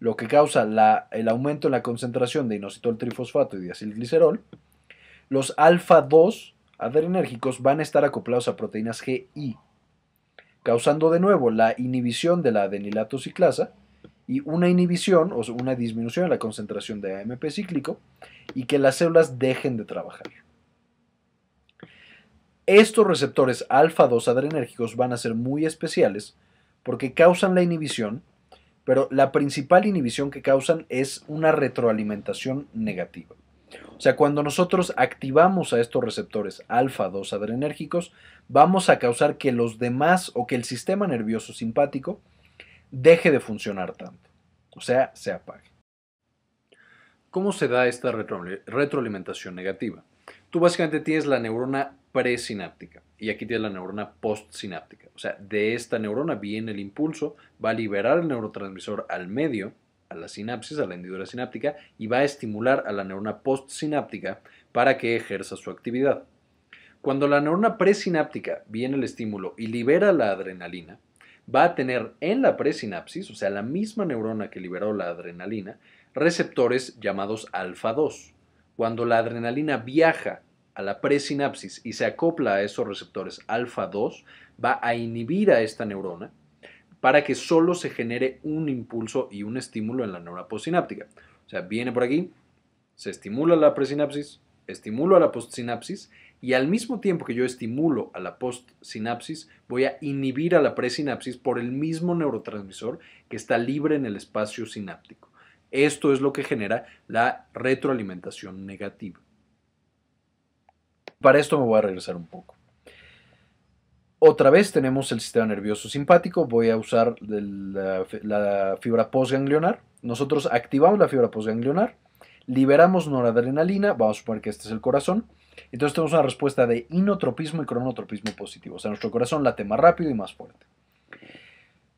Speaker 1: lo que causa la, el aumento en la concentración de inositol trifosfato y diacilglicerol, los alfa 2 adrenérgicos van a estar acoplados a proteínas GI, causando de nuevo la inhibición de la adenilato ciclasa y una inhibición o una disminución en la concentración de AMP cíclico y que las células dejen de trabajar. Estos receptores alfa-2 adrenérgicos van a ser muy especiales porque causan la inhibición, pero la principal inhibición que causan es una retroalimentación negativa. O sea, cuando nosotros activamos a estos receptores alfa-2 adrenérgicos, vamos a causar que los demás o que el sistema nervioso simpático deje de funcionar tanto. O sea, se apague. ¿Cómo se da esta retroalimentación negativa? Tú básicamente tienes la neurona presináptica y aquí tienes la neurona postsináptica. O sea, de esta neurona viene el impulso, va a liberar el neurotransmisor al medio, a la sinapsis, a la hendidura sináptica y va a estimular a la neurona postsináptica para que ejerza su actividad. Cuando la neurona presináptica viene el estímulo y libera la adrenalina, va a tener en la presinapsis, o sea, la misma neurona que liberó la adrenalina, receptores llamados alfa 2. Cuando la adrenalina viaja a la presinapsis y se acopla a esos receptores alfa-2, va a inhibir a esta neurona para que solo se genere un impulso y un estímulo en la neurona postsináptica. O sea, viene por aquí, se estimula la presinapsis, estimulo a la postsinapsis y al mismo tiempo que yo estimulo a la postsinapsis, voy a inhibir a la presinapsis por el mismo neurotransmisor que está libre en el espacio sináptico. Esto es lo que genera la retroalimentación negativa. Para esto me voy a regresar un poco. Otra vez tenemos el sistema nervioso simpático. Voy a usar la, fibra postganglionar. Nosotros activamos la fibra postganglionar, liberamos noradrenalina, vamos a suponer que este es el corazón. Entonces tenemos una respuesta de inotropismo y cronotropismo positivo. O sea, nuestro corazón late más rápido y más fuerte.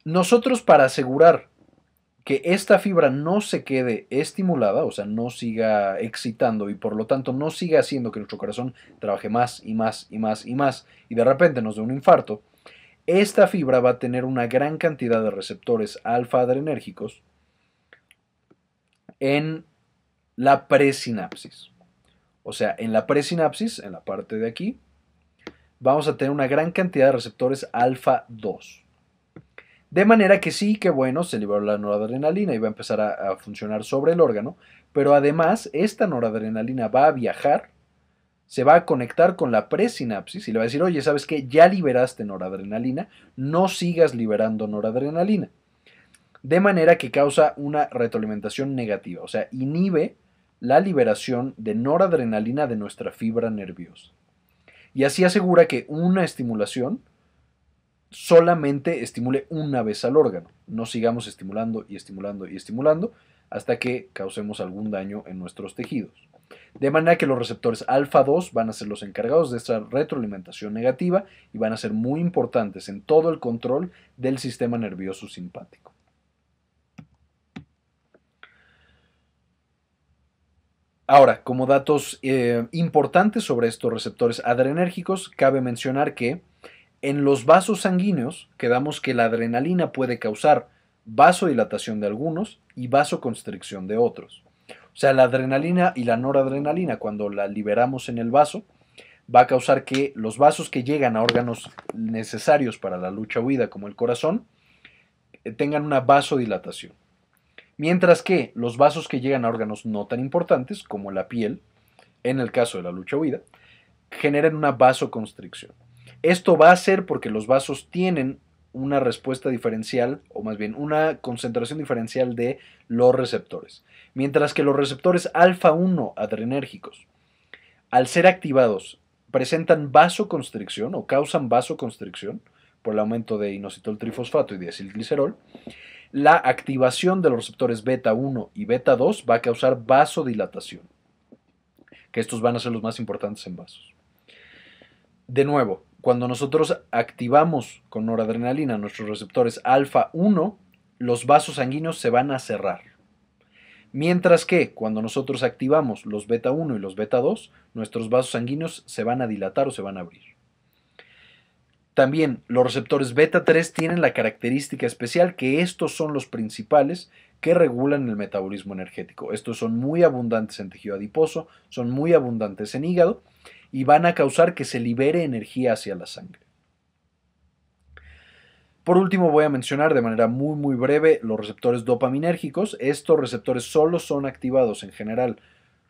Speaker 1: Nosotros para asegurar que esta fibra no se quede estimulada, o sea, no siga excitando y por lo tanto no siga haciendo que nuestro corazón trabaje más y más y más y más y de repente nos dé un infarto, esta fibra va a tener una gran cantidad de receptores alfa adrenérgicos en la presinapsis. O sea, en la presinapsis, en la parte de aquí, vamos a tener una gran cantidad de receptores alfa 2. De manera que sí, que bueno, se liberó la noradrenalina y va a empezar a, funcionar sobre el órgano, pero además esta noradrenalina va a viajar, se va a conectar con la presinapsis y le va a decir, oye, ¿sabes qué? Ya liberaste noradrenalina, no sigas liberando noradrenalina. De manera que causa una retroalimentación negativa, o sea, inhibe la liberación de noradrenalina de nuestra fibra nerviosa. Y así asegura que una estimulación solamente estimule una vez al órgano. No sigamos estimulando y estimulando y estimulando hasta que causemos algún daño en nuestros tejidos. De manera que los receptores alfa 2 van a ser los encargados de esta retroalimentación negativa y van a ser muy importantes en todo el control del sistema nervioso simpático. Ahora, como datos eh, importantes sobre estos receptores adrenérgicos, cabe mencionar que en los vasos sanguíneos quedamos que la adrenalina puede causar vasodilatación de algunos y vasoconstricción de otros. O sea, la adrenalina y la noradrenalina, cuando la liberamos en el vaso, va a causar que los vasos que llegan a órganos necesarios para la lucha huida, como el corazón, eh, tengan una vasodilatación. Mientras que los vasos que llegan a órganos no tan importantes, como la piel, en el caso de la lucha huida, generan una vasoconstricción. Esto va a ser porque los vasos tienen una respuesta diferencial, o más bien una concentración diferencial de los receptores. Mientras que los receptores alfa-1 adrenérgicos, al ser activados, presentan vasoconstricción o causan vasoconstricción por el aumento de inositol trifosfato y diacilglicerol. La activación de los receptores beta 1 y beta 2 va a causar vasodilatación, que estos van a ser los más importantes en vasos. De nuevo, cuando nosotros activamos con noradrenalina nuestros receptores alfa 1, los vasos sanguíneos se van a cerrar. Mientras que cuando nosotros activamos los beta 1 y los beta 2, nuestros vasos sanguíneos se van a dilatar o se van a abrir. También los receptores beta 3 tienen la característica especial que estos son los principales que regulan el metabolismo energético. Estos son muy abundantes en tejido adiposo, son muy abundantes en hígado y van a causar que se libere energía hacia la sangre. Por último, voy a mencionar de manera muy muy breve los receptores dopaminérgicos. Estos receptores solo son activados en general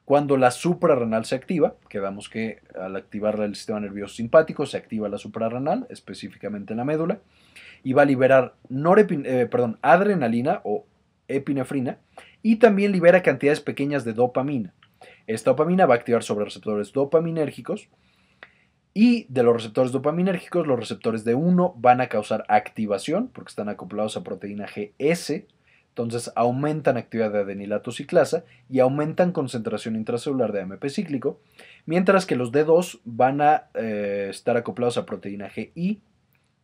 Speaker 1: cuando la suprarrenal se activa. Quedamos que al activar el sistema nervioso simpático se activa la suprarrenal, específicamente en la médula, y va a liberar eh, adrenalina o epinefrina y también libera cantidades pequeñas de dopamina. Esta dopamina va a activar sobre receptores dopaminérgicos y de los receptores dopaminérgicos, los receptores de 1 van a causar activación porque están acoplados a proteína GS. Entonces aumentan actividad de adenilato ciclasa y aumentan concentración intracelular de AMP cíclico, mientras que los D2 van a eh, estar acoplados a proteína GI,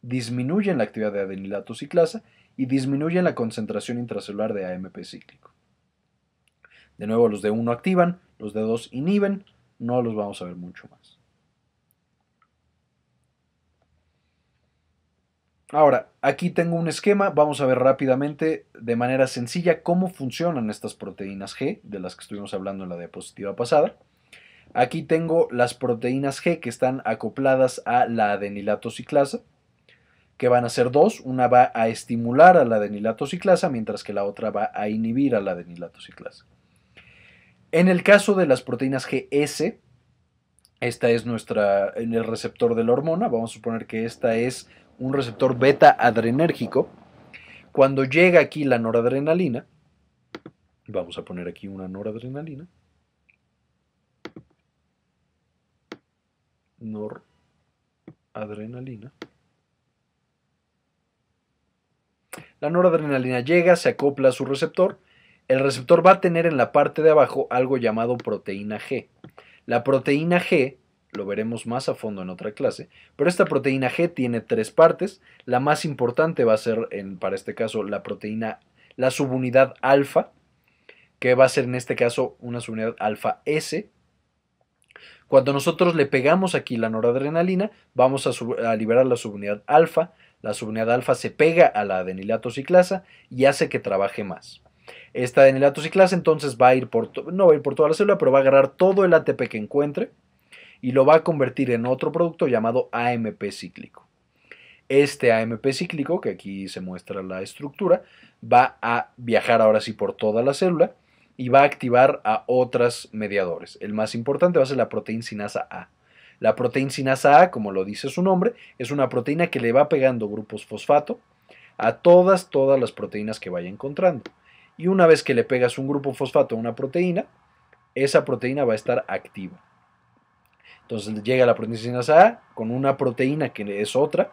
Speaker 1: disminuyen la actividad de adenilato ciclasa y disminuyen la concentración intracelular de AMP cíclico. De nuevo, los D1 activan, los dedos inhiben, no los vamos a ver mucho más. Ahora, aquí tengo un esquema, vamos a ver rápidamente de manera sencilla cómo funcionan estas proteínas G, de las que estuvimos hablando en la diapositiva pasada. Aquí tengo las proteínas G que están acopladas a la adenilato ciclasa, que van a ser dos, una va a estimular a la ciclasa, mientras que la otra va a inhibir a la adenilatociclasa. En el caso de las proteínas GS, esta es nuestra, en el receptor de la hormona, vamos a suponer que esta es un receptor beta adrenérgico. Cuando llega aquí la noradrenalina, vamos a poner aquí una noradrenalina. Noradrenalina. La noradrenalina llega, se acopla a su receptor el receptor va a tener en la parte de abajo algo llamado proteína G. La proteína G, lo veremos más a fondo en otra clase, pero esta proteína G tiene tres partes. La más importante va a ser, en, para este caso, la proteína, la subunidad alfa, que va a ser en este caso una subunidad alfa S. Cuando nosotros le pegamos aquí la noradrenalina, vamos a, liberar la subunidad alfa. La subunidad alfa se pega a la ciclasa y hace que trabaje más. Esta en el entonces va a ir por, no va a ir por toda la célula, pero va a agarrar todo el ATP que encuentre y lo va a convertir en otro producto llamado AMP cíclico. Este AMP cíclico, que aquí se muestra la estructura, va a viajar ahora sí por toda la célula y va a activar a otros mediadores. El más importante va a ser la proteína sinasa A. La proteína sinasa A, como lo dice su nombre, es una proteína que le va pegando grupos fosfato a todas, todas las proteínas que vaya encontrando y una vez que le pegas un grupo fosfato a una proteína, esa proteína va a estar activa. Entonces llega la proteína A con una proteína que es otra,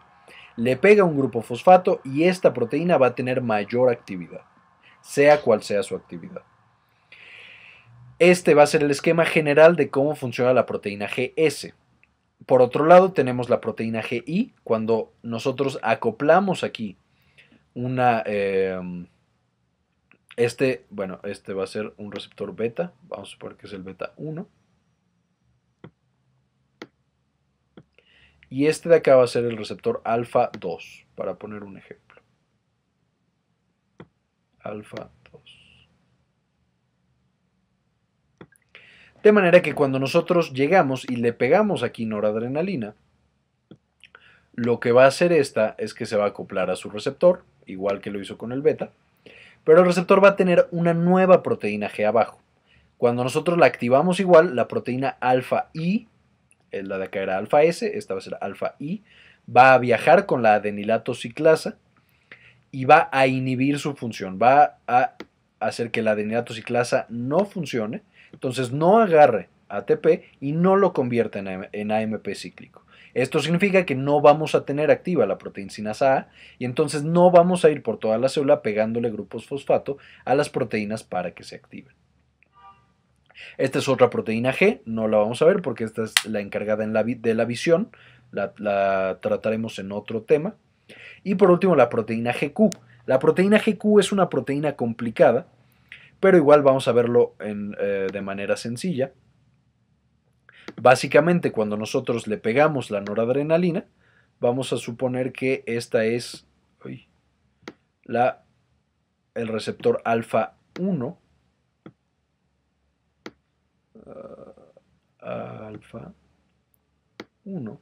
Speaker 1: le pega un grupo fosfato y esta proteína va a tener mayor actividad, sea cual sea su actividad. Este va a ser el esquema general de cómo funciona la proteína GS. Por otro lado, tenemos la proteína GI. Cuando nosotros acoplamos aquí una, eh, este, bueno, este va a ser un receptor beta. Vamos a suponer que es el beta 1. Y este de acá va a ser el receptor alfa 2, para poner un ejemplo. Alfa 2. De manera que cuando nosotros llegamos y le pegamos aquí noradrenalina, lo que va a hacer esta es que se va a acoplar a su receptor, igual que lo hizo con el beta pero el receptor va a tener una nueva proteína G abajo. Cuando nosotros la activamos igual, la proteína alfa I, eh, la de acá era alfa S, esta va a ser alfa I, va a viajar con la adenilato ciclasa y va a inhibir su función, va a hacer que la adenilato ciclasa no funcione, entonces no agarre ATP y no lo convierta en AMP cíclico. Esto significa que no vamos a tener activa la proteincinasa A y entonces no vamos a ir por toda la célula pegándole grupos fosfato a las proteínas para que se activen. Esta es otra proteína G, no la vamos a ver porque esta es la encargada de la visión, la, trataremos en otro tema. Y por último, la proteína GQ. La proteína GQ es una proteína complicada, pero igual vamos a verlo eh, de manera sencilla. Básicamente, cuando nosotros le pegamos la noradrenalina, vamos a suponer que esta es el receptor alfa 1. Ah, alfa 1.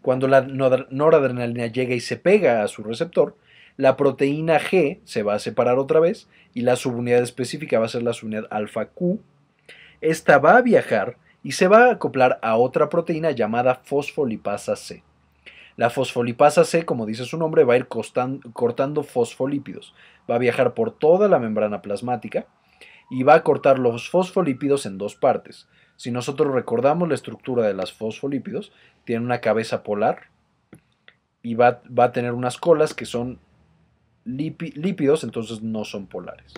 Speaker 1: Cuando la noradrenalina llega y se pega a su receptor, la proteína G se va a separar otra vez y la subunidad específica va a ser la subunidad alfa Q. Esta va a viajar y se va a acoplar a otra proteína llamada fosfolipasa C. La fosfolipasa C, como dice su nombre, va a ir cortando fosfolípidos. Va a viajar por toda la membrana plasmática y va a cortar los fosfolípidos en dos partes. Si nosotros recordamos la estructura de las fosfolípidos, tiene una cabeza polar y va a tener unas colas que son lípidos, entonces no son polares.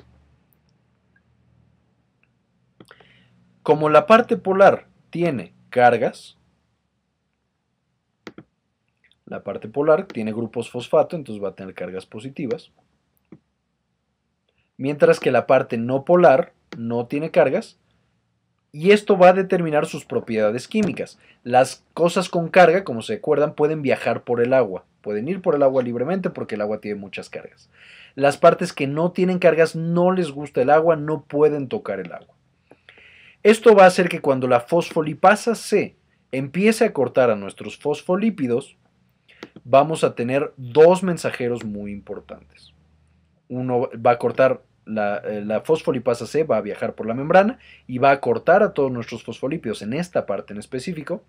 Speaker 1: como la parte polar tiene cargas, la parte polar tiene grupos fosfato, entonces va a tener cargas positivas. Mientras que la parte no polar no tiene cargas. Y esto va a determinar sus propiedades químicas. Las cosas con carga, como se acuerdan, pueden viajar por el agua. Pueden ir por el agua libremente porque el agua tiene muchas cargas. Las partes que no tienen cargas no les gusta el agua, no pueden tocar el agua. Esto va a hacer que cuando la fosfolipasa C empiece a cortar a nuestros fosfolípidos, vamos a tener dos mensajeros muy importantes. Uno va a cortar la, eh, la, fosfolipasa C va a viajar por la membrana y va a cortar a todos nuestros fosfolípidos en esta parte en específico.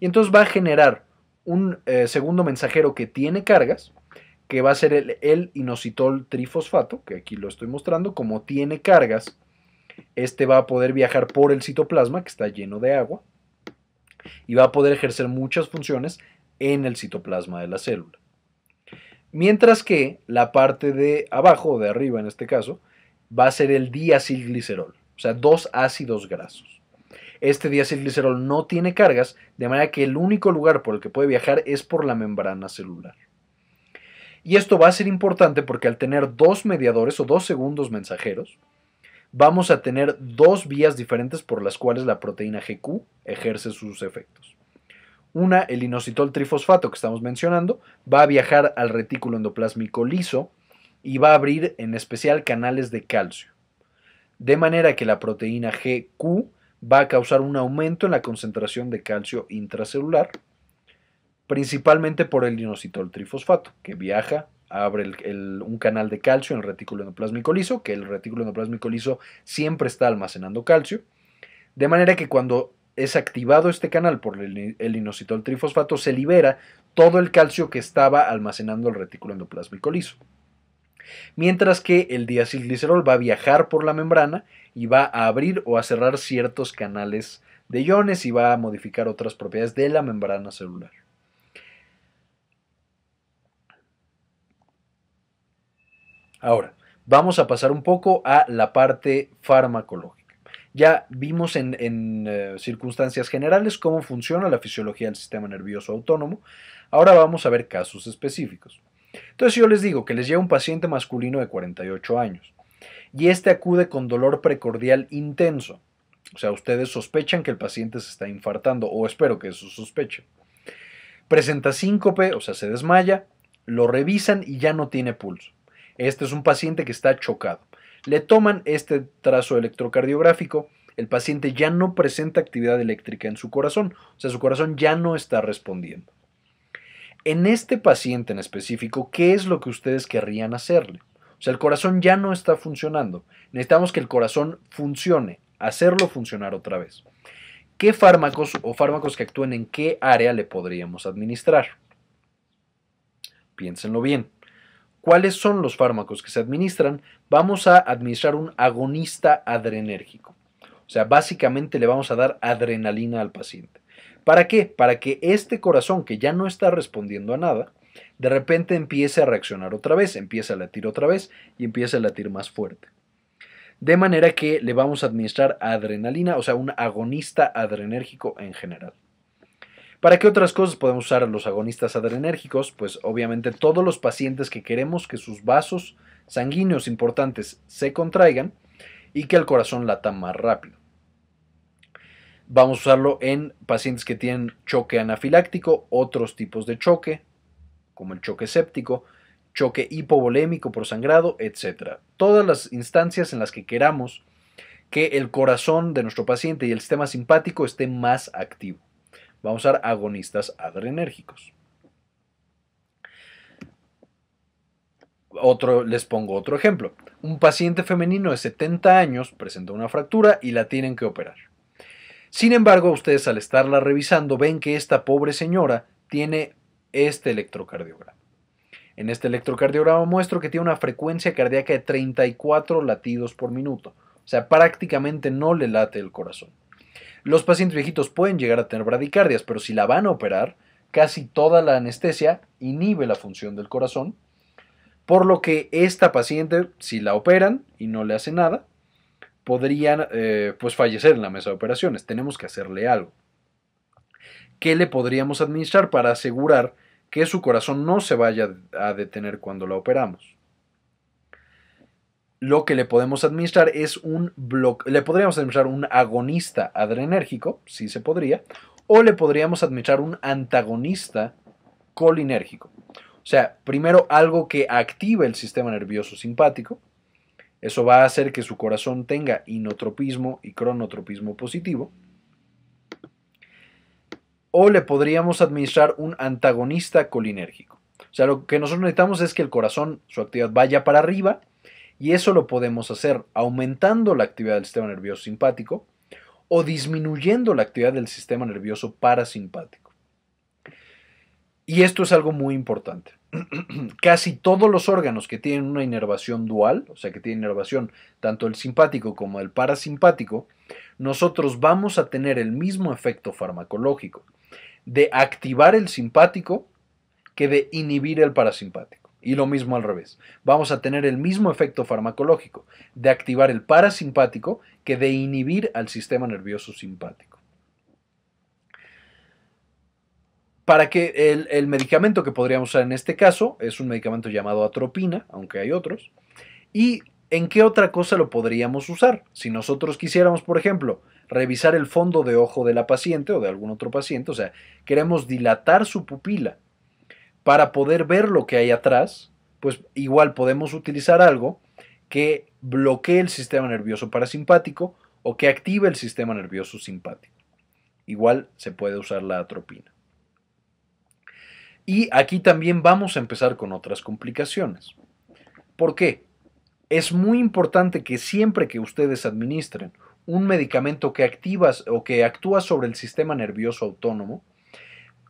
Speaker 1: Y entonces va a generar un eh, segundo mensajero que tiene cargas, que va a ser el inositol trifosfato, que aquí lo estoy mostrando, como tiene cargas, este va a poder viajar por el citoplasma, que está lleno de agua, y va a poder ejercer muchas funciones en el citoplasma de la célula. Mientras que la parte de abajo, de arriba en este caso, va a ser el diacilglicerol, o sea, dos ácidos grasos. Este diacilglicerol no tiene cargas, de manera que el único lugar por el que puede viajar es por la membrana celular. Y esto va a ser importante porque al tener dos mediadores o dos segundos mensajeros, vamos a tener dos vías diferentes por las cuales la proteína GQ ejerce sus efectos. Una, el inositol trifosfato que estamos mencionando, va a viajar al retículo endoplásmico liso y va a abrir en especial canales de calcio. De manera que la proteína GQ va a causar un aumento en la concentración de calcio intracelular, principalmente por el inositol trifosfato, que viaja abre un canal de calcio en el retículo endoplásmico liso, que el retículo endoplásmico liso siempre está almacenando calcio, de manera que cuando es activado este canal por el, inositol trifosfato, se libera todo el calcio que estaba almacenando el retículo endoplásmico liso. Mientras que el diacilglicerol va a viajar por la membrana y va a abrir o a cerrar ciertos canales de iones y va a modificar otras propiedades de la membrana celular. Ahora, vamos a pasar un poco a la parte farmacológica. Ya vimos en, eh, circunstancias generales cómo funciona la fisiología del sistema nervioso autónomo. Ahora vamos a ver casos específicos. Entonces yo les digo que les llega un paciente masculino de 48 años y este acude con dolor precordial intenso. O sea, ustedes sospechan que el paciente se está infartando o espero que eso sospeche. Presenta síncope, o sea, se desmaya, lo revisan y ya no tiene pulso. Este es un paciente que está chocado. Le toman este trazo electrocardiográfico. El paciente ya no presenta actividad eléctrica en su corazón, o sea, su corazón ya no está respondiendo. En este paciente en específico, ¿qué es lo que ustedes querrían hacerle? O sea, el corazón ya no está funcionando. Necesitamos que el corazón funcione, hacerlo funcionar otra vez. ¿Qué fármacos o fármacos que actúen en qué área le podríamos administrar? Piénsenlo bien. ¿Cuáles son los fármacos que se administran? Vamos a administrar un agonista adrenérgico. O sea, básicamente le vamos a dar adrenalina al paciente. ¿Para qué? Para que este corazón que ya no está respondiendo a nada, de repente empiece a reaccionar otra vez, empiece a latir otra vez y empiece a latir más fuerte. De manera que le vamos a administrar adrenalina, o sea, un agonista adrenérgico en general. ¿Para qué otras cosas podemos usar los agonistas adrenérgicos? Pues obviamente todos los pacientes que queremos que sus vasos sanguíneos importantes se contraigan y que el corazón lata más rápido. Vamos a usarlo en pacientes que tienen choque anafiláctico, otros tipos de choque, como el choque séptico, choque hipovolémico por sangrado, etc. Todas las instancias en las que queramos que el corazón de nuestro paciente y el sistema simpático esté más activo. Vamos a usar agonistas adrenérgicos. Otro, les pongo otro ejemplo. Un paciente femenino de 70 años presenta una fractura y la tienen que operar. Sin embargo, ustedes al estarla revisando ven que esta pobre señora tiene este electrocardiograma. En este electrocardiograma muestro que tiene una frecuencia cardíaca de 34 latidos por minuto, o sea, prácticamente no le late el corazón. Los pacientes viejitos pueden llegar a tener bradicardias, pero si la van a operar, casi toda la anestesia inhibe la función del corazón, por lo que esta paciente, si la operan y no le hace nada, podría eh, pues fallecer en la mesa de operaciones. Tenemos que hacerle algo. ¿Qué le podríamos administrar para asegurar que su corazón no se vaya a detener cuando la operamos? lo que le podemos administrar es un bloque, le podríamos administrar un agonista adrenérgico, si se podría, o le podríamos administrar un antagonista colinérgico. O sea, primero algo que active el sistema nervioso simpático, eso va a hacer que su corazón tenga inotropismo y cronotropismo positivo, o le podríamos administrar un antagonista colinérgico. O sea, lo que nosotros necesitamos es que el corazón, su actividad vaya para arriba y eso lo podemos hacer aumentando la actividad del sistema nervioso simpático o disminuyendo la actividad del sistema nervioso parasimpático. Y esto es algo muy importante. Casi todos los órganos que tienen una inervación dual, o sea, que tienen inervación tanto el simpático como el parasimpático, nosotros vamos a tener el mismo efecto farmacológico de activar el simpático que de inhibir el parasimpático. Y lo mismo al revés. Vamos a tener el mismo efecto farmacológico de activar el parasimpático que de inhibir al sistema nervioso simpático. Para que el, el medicamento que podríamos usar en este caso es un medicamento llamado atropina, aunque hay otros. ¿Y en qué otra cosa lo podríamos usar? Si nosotros quisiéramos, por ejemplo, revisar el fondo de ojo de la paciente o de algún otro paciente, o sea, queremos dilatar su pupila para poder ver lo que hay atrás, pues igual podemos utilizar algo que bloquee el sistema nervioso parasimpático o que active el sistema nervioso simpático. Igual se puede usar la atropina. Y aquí también vamos a empezar con otras complicaciones. ¿Por qué? Es muy importante que siempre que ustedes administren un medicamento que activa o que actúa sobre el sistema nervioso autónomo,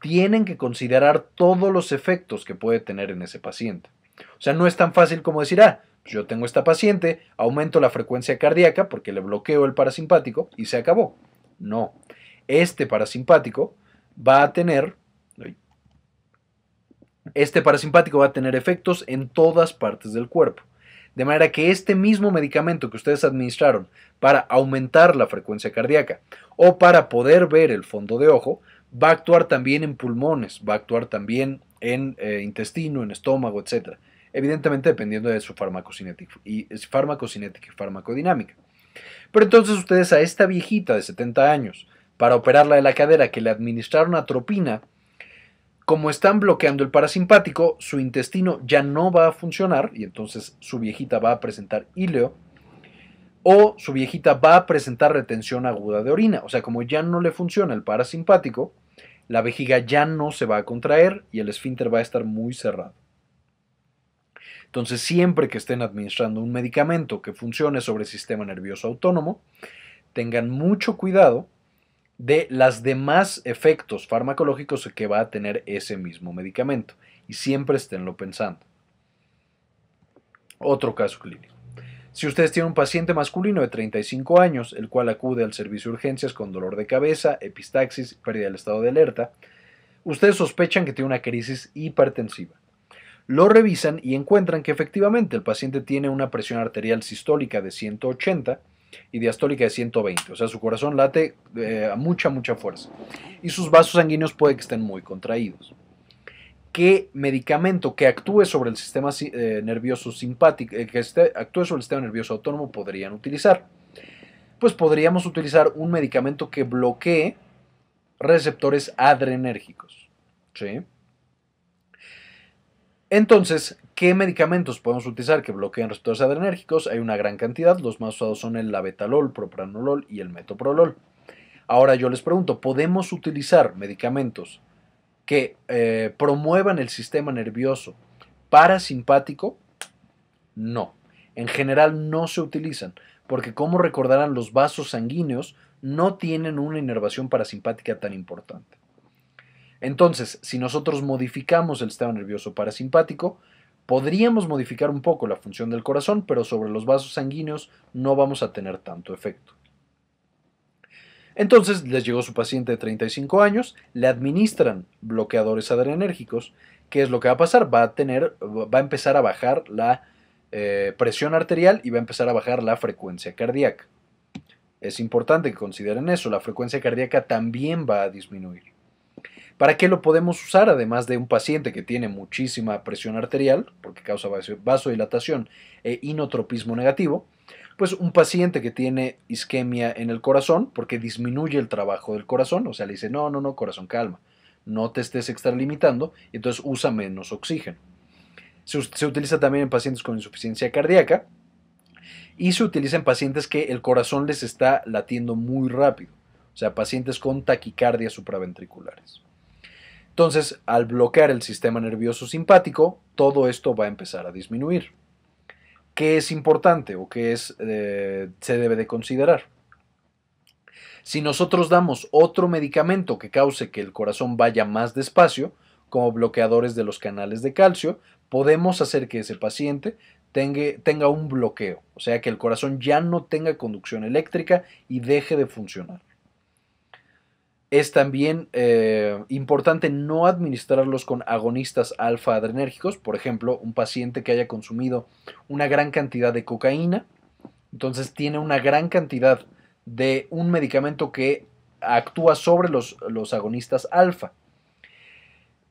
Speaker 1: tienen que considerar todos los efectos que puede tener en ese paciente. O sea, no es tan fácil como decir, ah, yo tengo esta paciente, aumento la frecuencia cardíaca porque le bloqueo el parasimpático y se acabó. No, este parasimpático va a tener este parasimpático va a tener efectos en todas partes del cuerpo. De manera que este mismo medicamento que ustedes administraron para aumentar la frecuencia cardíaca o para poder ver el fondo de ojo va a actuar también en pulmones, va a actuar también en eh, intestino, en estómago, etcétera. Evidentemente dependiendo de su farmacocinética y, farmacocinética y farmacodinámica. Pero entonces ustedes a esta viejita de 70 años, para operarla de la cadera, que le administraron atropina, como están bloqueando el parasimpático, su intestino ya no va a funcionar y entonces su viejita va a presentar híleo o su viejita va a presentar retención aguda de orina. O sea, como ya no le funciona el parasimpático, la vejiga ya no se va a contraer y el esfínter va a estar muy cerrado. Entonces, siempre que estén administrando un medicamento que funcione sobre el sistema nervioso autónomo, tengan mucho cuidado de los demás efectos farmacológicos que va a tener ese mismo medicamento y siempre esténlo pensando. Otro caso clínico. Si ustedes tienen un paciente masculino de 35 años, el cual acude al servicio de urgencias con dolor de cabeza, epistaxis, pérdida del estado de alerta, ustedes sospechan que tiene una crisis hipertensiva. Lo revisan y encuentran que efectivamente el paciente tiene una presión arterial sistólica de 180 y diastólica de 120, o sea, su corazón late eh, a mucha, mucha fuerza y sus vasos sanguíneos pueden que estén muy contraídos qué medicamento que actúe sobre el sistema eh, nervioso simpático, eh, que actúe sobre el sistema nervioso autónomo podrían utilizar. Pues podríamos utilizar un medicamento que bloquee receptores adrenérgicos. Entonces, ¿qué medicamentos podemos utilizar que bloqueen receptores adrenérgicos? Hay una gran cantidad, los más usados son el labetalol, propranolol y el metoprolol. Ahora yo les pregunto, ¿podemos utilizar medicamentos que eh, promuevan el sistema nervioso parasimpático, no. En general no se utilizan, porque como recordarán, los vasos sanguíneos no tienen una inervación parasimpática tan importante. Entonces, si nosotros modificamos el sistema nervioso parasimpático, podríamos modificar un poco la función del corazón, pero sobre los vasos sanguíneos no vamos a tener tanto efecto. Entonces les llegó su paciente de 35 años, le administran bloqueadores adrenérgicos. ¿Qué es lo que va a pasar? Va a, tener, va a empezar a bajar la eh, presión arterial y va a empezar a bajar la frecuencia cardíaca. Es importante que consideren eso, la frecuencia cardíaca también va a disminuir. ¿Para qué lo podemos usar? Además de un paciente que tiene muchísima presión arterial, porque causa vasodilatación e inotropismo negativo, pues un paciente que tiene isquemia en el corazón, porque disminuye el trabajo del corazón, o sea, le dice, no, no, no, corazón, calma, no te estés extralimitando, entonces usa menos oxígeno. Se, se utiliza también en pacientes con insuficiencia cardíaca y se utiliza en pacientes que el corazón les está latiendo muy rápido, o sea, pacientes con taquicardias supraventriculares. Entonces, al bloquear el sistema nervioso simpático, todo esto va a empezar a disminuir qué es importante o qué es, eh, se debe de considerar. Si nosotros damos otro medicamento que cause que el corazón vaya más despacio, como bloqueadores de los canales de calcio, podemos hacer que ese paciente tenga, tenga un bloqueo, o sea, que el corazón ya no tenga conducción eléctrica y deje de funcionar. Es también eh, importante no administrarlos con agonistas alfa adrenérgicos, por ejemplo, un paciente que haya consumido una gran cantidad de cocaína, entonces tiene una gran cantidad de un medicamento que actúa sobre los, los agonistas alfa.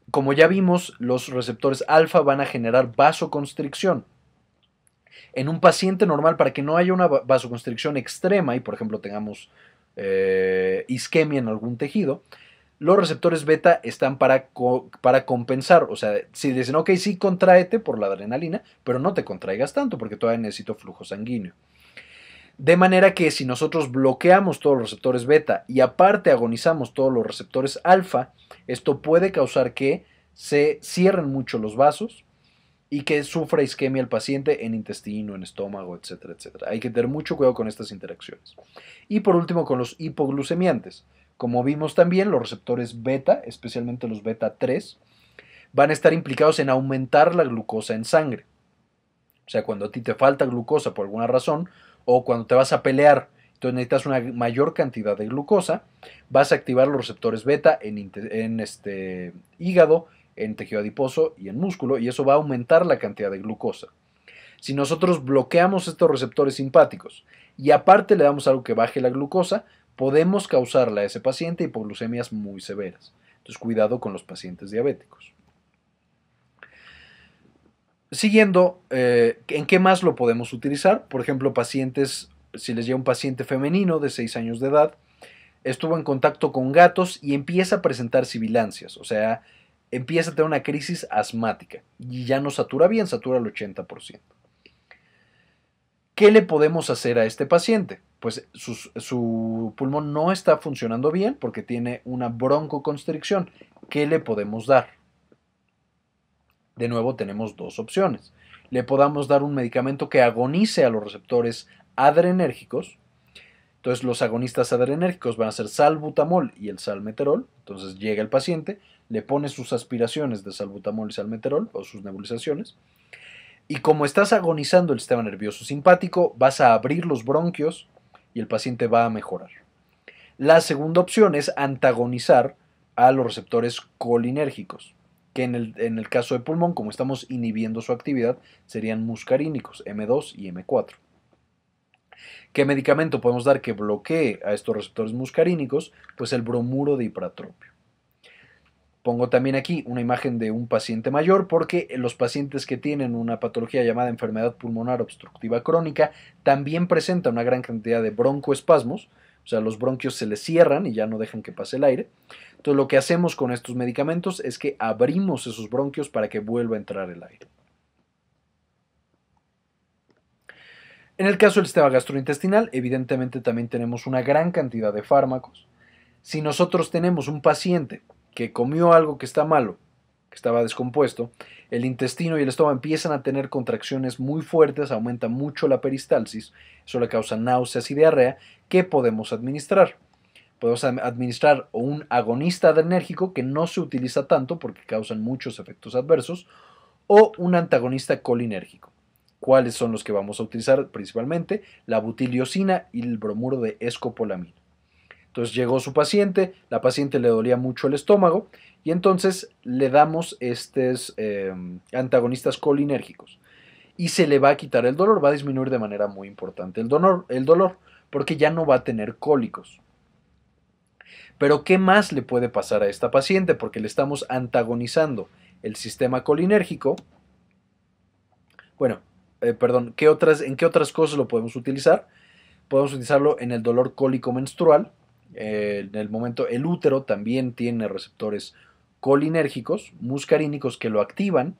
Speaker 1: Como ya vimos, los receptores alfa van a generar vasoconstricción. En un paciente normal, para que no haya una vasoconstricción extrema y, por ejemplo, tengamos eh, isquemia en algún tejido, los receptores beta están para, para compensar. O sea, si dicen, ok, sí, contraete por la adrenalina, pero no te contraigas tanto porque todavía necesito flujo sanguíneo. De manera que si nosotros bloqueamos todos los receptores beta y aparte agonizamos todos los receptores alfa, esto puede causar que se cierren mucho los vasos, y que sufra isquemia el paciente en intestino, en estómago, etcétera, etcétera. Hay que tener mucho cuidado con estas interacciones. Y por último, con los hipoglucemiantes. Como vimos también, los receptores beta, especialmente los beta 3, van a estar implicados en aumentar la glucosa en sangre. O sea, cuando a ti te falta glucosa por alguna razón o cuando te vas a pelear, entonces necesitas una mayor cantidad de glucosa, vas a activar los receptores beta en, en este hígado, en tejido adiposo y en músculo, y eso va a aumentar la cantidad de glucosa. Si nosotros bloqueamos estos receptores simpáticos y aparte le damos algo que baje la glucosa, podemos causarle a ese paciente hipoglucemias muy severas. Entonces, cuidado con los pacientes diabéticos. Siguiendo, eh, ¿en qué más lo podemos utilizar? Por ejemplo, pacientes, si les llega un paciente femenino de 6 años de edad, estuvo en contacto con gatos y empieza a presentar sibilancias, o sea, empieza a tener una crisis asmática y ya no satura bien, satura el 80%. ¿Qué le podemos hacer a este paciente? Pues su, pulmón no está funcionando bien porque tiene una broncoconstricción. ¿Qué le podemos dar? De nuevo tenemos dos opciones. Le podamos dar un medicamento que agonice a los receptores adrenérgicos. Entonces los agonistas adrenérgicos van a ser salbutamol y el salmeterol. Entonces llega el paciente le pone sus aspiraciones de salbutamol y salmeterol o sus nebulizaciones. Y como estás agonizando el sistema nervioso simpático, vas a abrir los bronquios y el paciente va a mejorar. La segunda opción es antagonizar a los receptores colinérgicos, que en el, en el caso de pulmón, como estamos inhibiendo su actividad, serían muscarínicos, M2 y M4. ¿Qué medicamento podemos dar que bloquee a estos receptores muscarínicos? Pues el bromuro de hipratropio. Pongo también aquí una imagen de un paciente mayor porque los pacientes que tienen una patología llamada enfermedad pulmonar obstructiva crónica también presentan una gran cantidad de broncoespasmos, o sea, los bronquios se les cierran y ya no dejan que pase el aire. Entonces, lo que hacemos con estos medicamentos es que abrimos esos bronquios para que vuelva a entrar el aire. En el caso del sistema gastrointestinal, evidentemente también tenemos una gran cantidad de fármacos. Si nosotros tenemos un paciente que comió algo que está malo, que estaba descompuesto, el intestino y el estómago empiezan a tener contracciones muy fuertes, aumenta mucho la peristalsis, eso le causa náuseas y diarrea, ¿qué podemos administrar? Podemos administrar un agonista adrenérgico que no se utiliza tanto porque causan muchos efectos adversos, o un antagonista colinérgico. ¿Cuáles son los que vamos a utilizar principalmente? La butiliosina y el bromuro de escopolamina. Entonces llegó su paciente, la paciente le dolía mucho el estómago y entonces le damos estos em, antagonistas colinérgicos y se le va a quitar el dolor, va a disminuir de manera muy importante el dolor, el dolor porque ya no va a tener cólicos. Pero ¿qué más le puede pasar a esta paciente? Porque le estamos antagonizando el sistema colinérgico. Bueno, eh, perdón, ¿qué otras, ¿en qué otras cosas lo podemos utilizar? Podemos utilizarlo en el dolor cólico menstrual, eh, en el momento, el útero también tiene receptores colinérgicos, muscarínicos, que lo activan.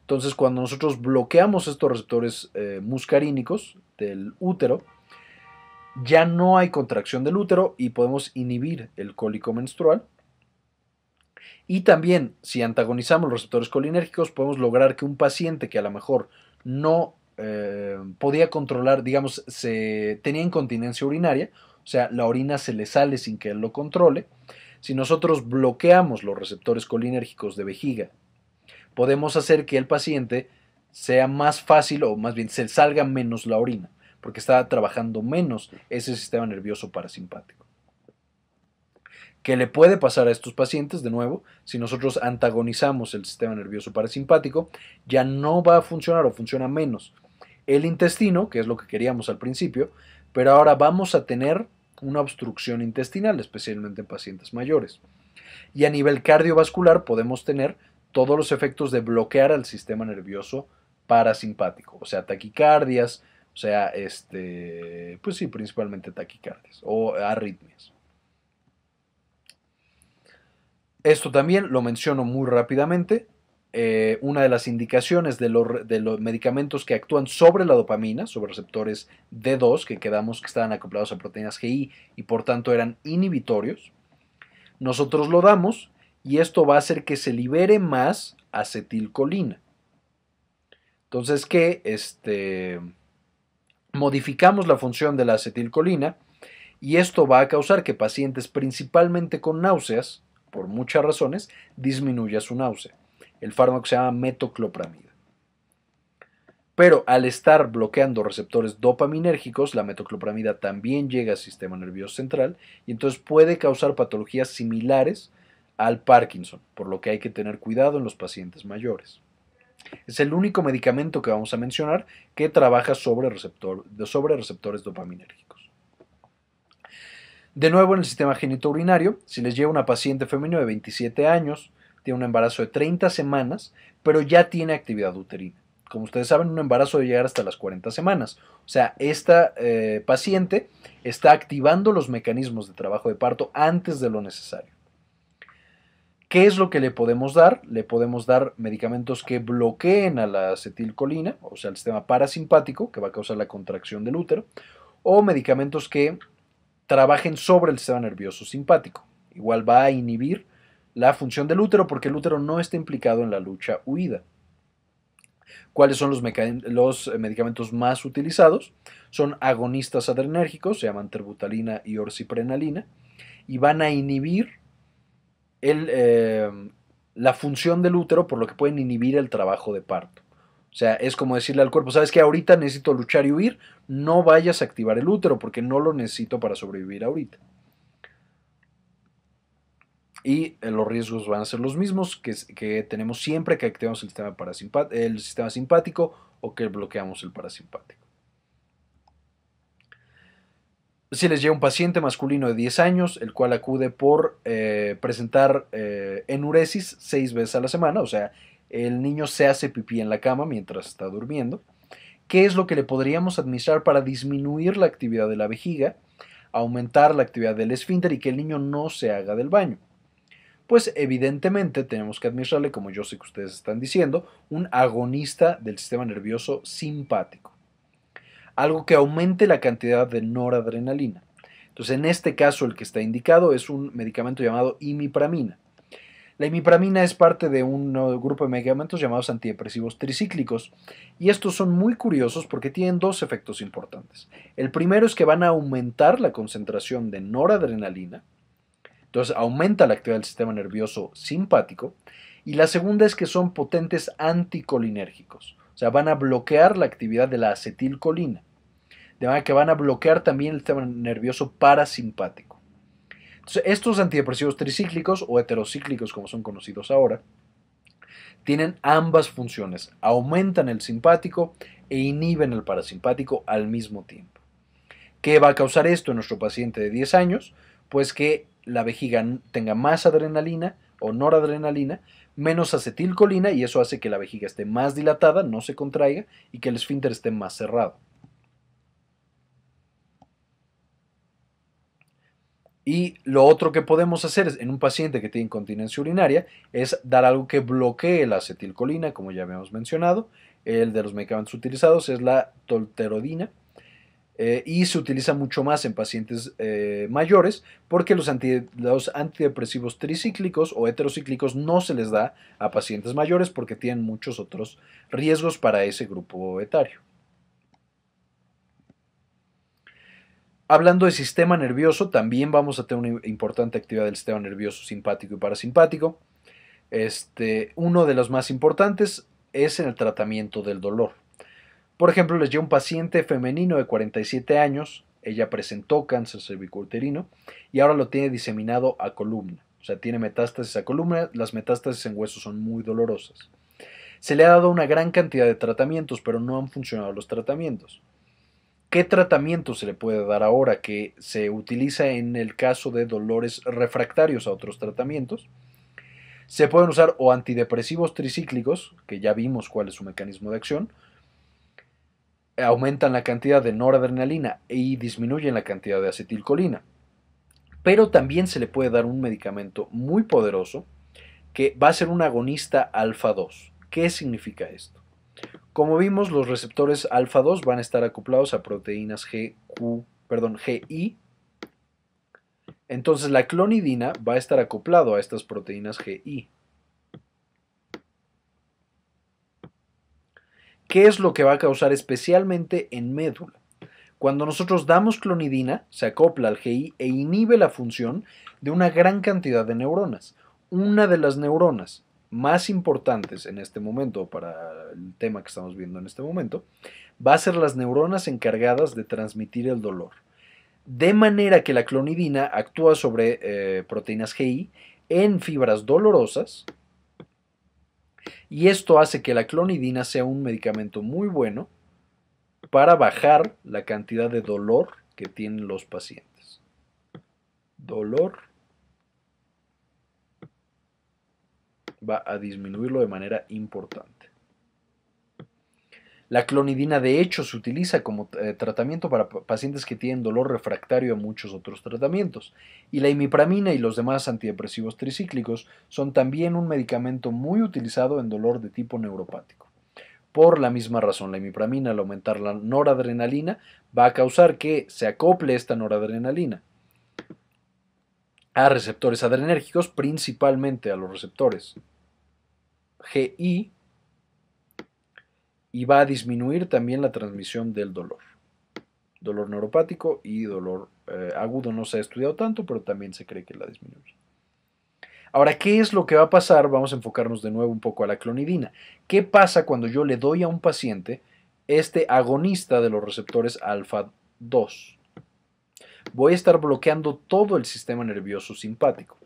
Speaker 1: Entonces, cuando nosotros bloqueamos estos receptores eh, muscarínicos del útero, ya no hay contracción del útero y podemos inhibir el cólico menstrual. Y también, si antagonizamos los receptores colinérgicos, podemos lograr que un paciente que a lo mejor no eh, podía controlar, digamos, se tenía incontinencia urinaria, o sea, la orina se le sale sin que él lo controle. Si nosotros bloqueamos los receptores colinérgicos de vejiga, podemos hacer que el paciente sea más fácil o más bien se salga menos la orina, porque está trabajando menos ese sistema nervioso parasimpático. ¿Qué le puede pasar a estos pacientes? De nuevo, si nosotros antagonizamos el sistema nervioso parasimpático, ya no va a funcionar o funciona menos el intestino, que es lo que queríamos al principio, pero ahora vamos a tener una obstrucción intestinal, especialmente en pacientes mayores. Y a nivel cardiovascular podemos tener todos los efectos de bloquear al sistema nervioso parasimpático, o sea, taquicardias, o sea, este, pues sí, principalmente taquicardias o arritmias. Esto también lo menciono muy rápidamente, eh, una de las indicaciones de, los medicamentos que actúan sobre la dopamina, sobre receptores D2, que quedamos que estaban acoplados a proteínas GI y por tanto eran inhibitorios, nosotros lo damos y esto va a hacer que se libere más acetilcolina. Entonces, que este, modificamos la función de la acetilcolina y esto va a causar que pacientes principalmente con náuseas, por muchas razones, disminuya su náusea. El fármaco se llama metoclopramida. Pero al estar bloqueando receptores dopaminérgicos, la metoclopramida también llega al sistema nervioso central y entonces puede causar patologías similares al Parkinson, por lo que hay que tener cuidado en los pacientes mayores. Es el único medicamento que vamos a mencionar que trabaja sobre, sobre receptores dopaminérgicos. De nuevo, en el sistema genitourinario, si les llega una paciente femenina de 27 años tiene un embarazo de 30 semanas, pero ya tiene actividad uterina. Como ustedes saben, un embarazo debe llegar hasta las 40 semanas. O sea, esta eh, paciente está activando los mecanismos de trabajo de parto antes de lo necesario. ¿Qué es lo que le podemos dar? Le podemos dar medicamentos que bloqueen a la acetilcolina, o sea, el sistema parasimpático, que va a causar la contracción del útero, o medicamentos que trabajen sobre el sistema nervioso simpático. Igual va a inhibir la función del útero porque el útero no está implicado en la lucha huida. ¿Cuáles son los, eh, medicamentos más utilizados? Son agonistas adrenérgicos, se llaman terbutalina y orciprenalina, y van a inhibir el, eh, la función del útero, por lo que pueden inhibir el trabajo de parto. O sea, es como decirle al cuerpo, sabes que ahorita necesito luchar y huir, no vayas a activar el útero porque no lo necesito para sobrevivir ahorita y eh, los riesgos van a ser los mismos que, tenemos siempre que activamos el sistema, el sistema simpático o que bloqueamos el parasimpático. Si les llega un paciente masculino de 10 años, el cual acude por eh, presentar eh, enuresis 6 veces a la semana, o sea, el niño se hace pipí en la cama mientras está durmiendo, ¿qué es lo que le podríamos administrar para disminuir la actividad de la vejiga, aumentar la actividad del esfínter y que el niño no se haga del baño? pues evidentemente tenemos que administrarle, como yo sé que ustedes están diciendo, un agonista del sistema nervioso simpático. Algo que aumente la cantidad de noradrenalina. Entonces, en este caso, el que está indicado es un medicamento llamado imipramina. La imipramina es parte de un grupo de medicamentos llamados antidepresivos tricíclicos y estos son muy curiosos porque tienen dos efectos importantes. El primero es que van a aumentar la concentración de noradrenalina, entonces aumenta la actividad del sistema nervioso simpático. Y la segunda es que son potentes anticolinérgicos, o sea, van a bloquear la actividad de la acetilcolina, de manera que van a bloquear también el sistema nervioso parasimpático. Entonces, estos antidepresivos tricíclicos o heterocíclicos, como son conocidos ahora, tienen ambas funciones, aumentan el simpático e inhiben el parasimpático al mismo tiempo. ¿Qué va a causar esto en nuestro paciente de 10 años? Pues que la vejiga tenga más adrenalina o noradrenalina, menos acetilcolina y eso hace que la vejiga esté más dilatada, no se contraiga y que el esfínter esté más cerrado. Y lo otro que podemos hacer en un paciente que tiene incontinencia urinaria es dar algo que bloquee la acetilcolina, como ya habíamos mencionado. El de los medicamentos utilizados es la tolterodina, eh, y se utiliza mucho más en pacientes eh, mayores porque los, los, antidepresivos tricíclicos o heterocíclicos no se les da a pacientes mayores porque tienen muchos otros riesgos para ese grupo etario. Hablando de sistema nervioso, también vamos a tener una importante actividad del sistema nervioso simpático y parasimpático. Este, uno de los más importantes es en el tratamiento del dolor. Por ejemplo, les llevo un paciente femenino de 47 años, ella presentó cáncer cervicouterino y ahora lo tiene diseminado a columna, o sea, tiene metástasis a columna, las metástasis en huesos son muy dolorosas. Se le ha dado una gran cantidad de tratamientos, pero no han funcionado los tratamientos. ¿Qué tratamiento se le puede dar ahora que se utiliza en el caso de dolores refractarios a otros tratamientos? Se pueden usar o antidepresivos tricíclicos, que ya vimos cuál es su mecanismo de acción, aumentan la cantidad de noradrenalina y disminuyen la cantidad de acetilcolina. Pero también se le puede dar un medicamento muy poderoso que va a ser un agonista alfa 2. ¿Qué significa esto? Como vimos, los receptores alfa 2 van a estar acoplados a proteínas GQ, perdón, GI. Entonces la clonidina va a estar acoplado a estas proteínas GI. ¿Qué es lo que va a causar especialmente en médula? Cuando nosotros damos clonidina, se acopla al GI e inhibe la función de una gran cantidad de neuronas. Una de las neuronas más importantes en este momento para el tema que estamos viendo en este momento va a ser las neuronas encargadas de transmitir el dolor. De manera que la clonidina actúa sobre eh, proteínas GI en fibras dolorosas y esto hace que la clonidina sea un medicamento muy bueno para bajar la cantidad de dolor que tienen los pacientes. Dolor va a disminuirlo de manera importante. La clonidina de hecho se utiliza como eh, tratamiento para pacientes que tienen dolor refractario a muchos otros tratamientos. Y la imipramina y los demás antidepresivos tricíclicos son también un medicamento muy utilizado en dolor de tipo neuropático. Por la misma razón, la imipramina al aumentar la noradrenalina va a causar que se acople esta noradrenalina a receptores adrenérgicos, principalmente a los receptores GI y va a disminuir también la transmisión del dolor. Dolor neuropático y dolor eh, agudo no se ha estudiado tanto, pero también se cree que la disminuye. Ahora, ¿qué es lo que va a pasar? Vamos a enfocarnos de nuevo un poco a la clonidina. ¿Qué pasa cuando yo le doy a un paciente este agonista de los receptores alfa 2? Voy a estar bloqueando todo el sistema nervioso simpático.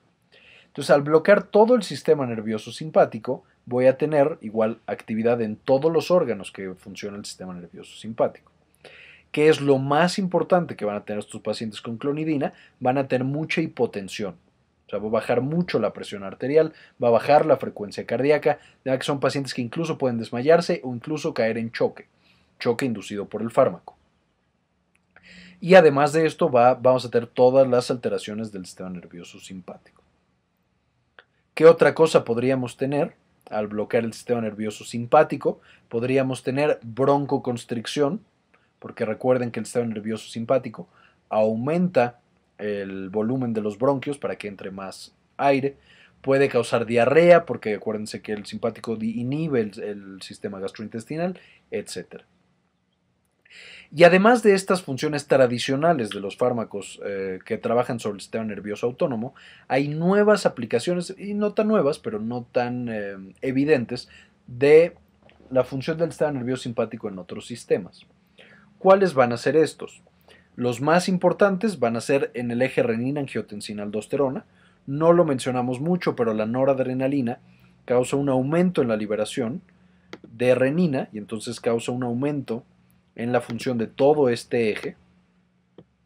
Speaker 1: Entonces, al bloquear todo el sistema nervioso simpático, voy a tener igual actividad en todos los órganos que funciona el sistema nervioso simpático. ¿Qué es lo más importante que van a tener estos pacientes con clonidina? Van a tener mucha hipotensión. O sea, va a bajar mucho la presión arterial, va a bajar la frecuencia cardíaca, ya que son pacientes que incluso pueden desmayarse o incluso caer en choque, choque inducido por el fármaco. Y además de esto, va, vamos a tener todas las alteraciones del sistema nervioso simpático. ¿Qué otra cosa podríamos tener? al bloquear el sistema nervioso simpático, podríamos tener broncoconstricción, porque recuerden que el sistema nervioso simpático aumenta el volumen de los bronquios para que entre más aire, puede causar diarrea, porque acuérdense que el simpático inhibe el, el sistema gastrointestinal, etcétera. Y además de estas funciones tradicionales de los fármacos eh, que trabajan sobre el sistema nervioso autónomo, hay nuevas aplicaciones, y no tan nuevas, pero no tan eh, evidentes, de la función del sistema nervioso simpático en otros sistemas. ¿Cuáles van a ser estos? Los más importantes van a ser en el eje renina-angiotensina-aldosterona. No lo mencionamos mucho, pero la noradrenalina causa un aumento en la liberación de renina y entonces causa un aumento en la función de todo este eje,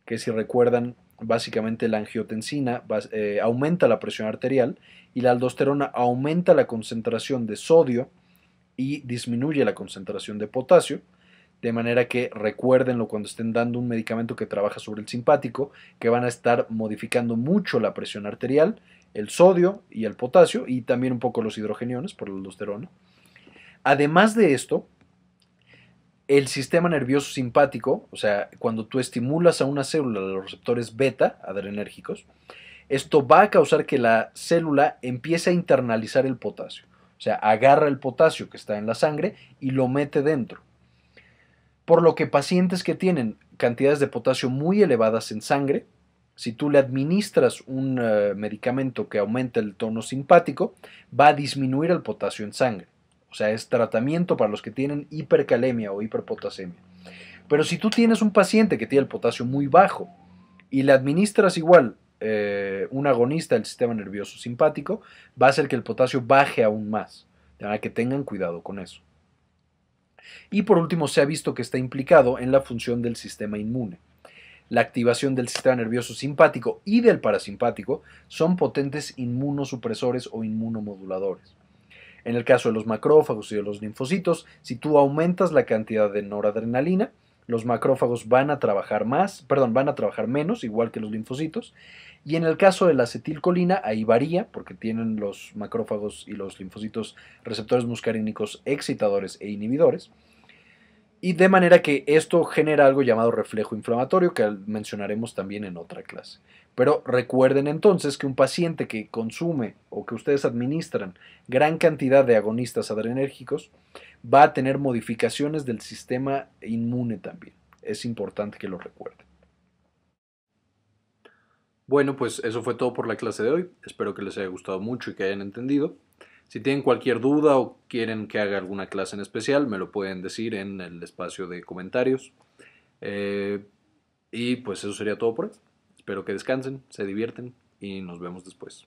Speaker 1: que si recuerdan, básicamente la angiotensina eh, aumenta la presión arterial y la aldosterona aumenta la concentración de sodio y disminuye la concentración de potasio, de manera que recuérdenlo cuando estén dando un medicamento que trabaja sobre el simpático, que van a estar modificando mucho la presión arterial, el sodio y el potasio y también un poco los hidrogeniones por la aldosterona. Además de esto, el sistema nervioso simpático, o sea, cuando tú estimulas a una célula los receptores beta adrenérgicos, esto va a causar que la célula empiece a internalizar el potasio. O sea, agarra el potasio que está en la sangre y lo mete dentro. Por lo que pacientes que tienen cantidades de potasio muy elevadas en sangre, si tú le administras un eh, medicamento que aumenta el tono simpático, va a disminuir el potasio en sangre. O sea, es tratamiento para los que tienen hipercalemia o hiperpotasemia. Pero si tú tienes un paciente que tiene el potasio muy bajo y le administras igual eh, un agonista del sistema nervioso simpático, va a hacer que el potasio baje aún más. De manera que tengan cuidado con eso. Y por último, se ha visto que está implicado en la función del sistema inmune. La activación del sistema nervioso simpático y del parasimpático son potentes inmunosupresores o inmunomoduladores. En el caso de los macrófagos y de los linfocitos, si tú aumentas la cantidad de noradrenalina, los macrófagos van a trabajar más, perdón, van a trabajar menos, igual que los linfocitos. Y en el caso de la acetilcolina, ahí varía, porque tienen los macrófagos y los linfocitos receptores muscarínicos excitadores e inhibidores. Y de manera que esto genera algo llamado reflejo inflamatorio, que mencionaremos también en otra clase. Pero recuerden entonces que un paciente que consume o que ustedes administran gran cantidad de agonistas adrenérgicos va a tener modificaciones del sistema inmune también. Es importante que lo recuerden. Bueno, pues eso fue todo por la clase de hoy. Espero que les haya gustado mucho y que hayan entendido. Si tienen cualquier duda o quieren que haga alguna clase en especial, me lo pueden decir en el espacio de comentarios. Eh, y pues eso sería todo por hoy. Espero que descansen, se divierten y nos vemos después.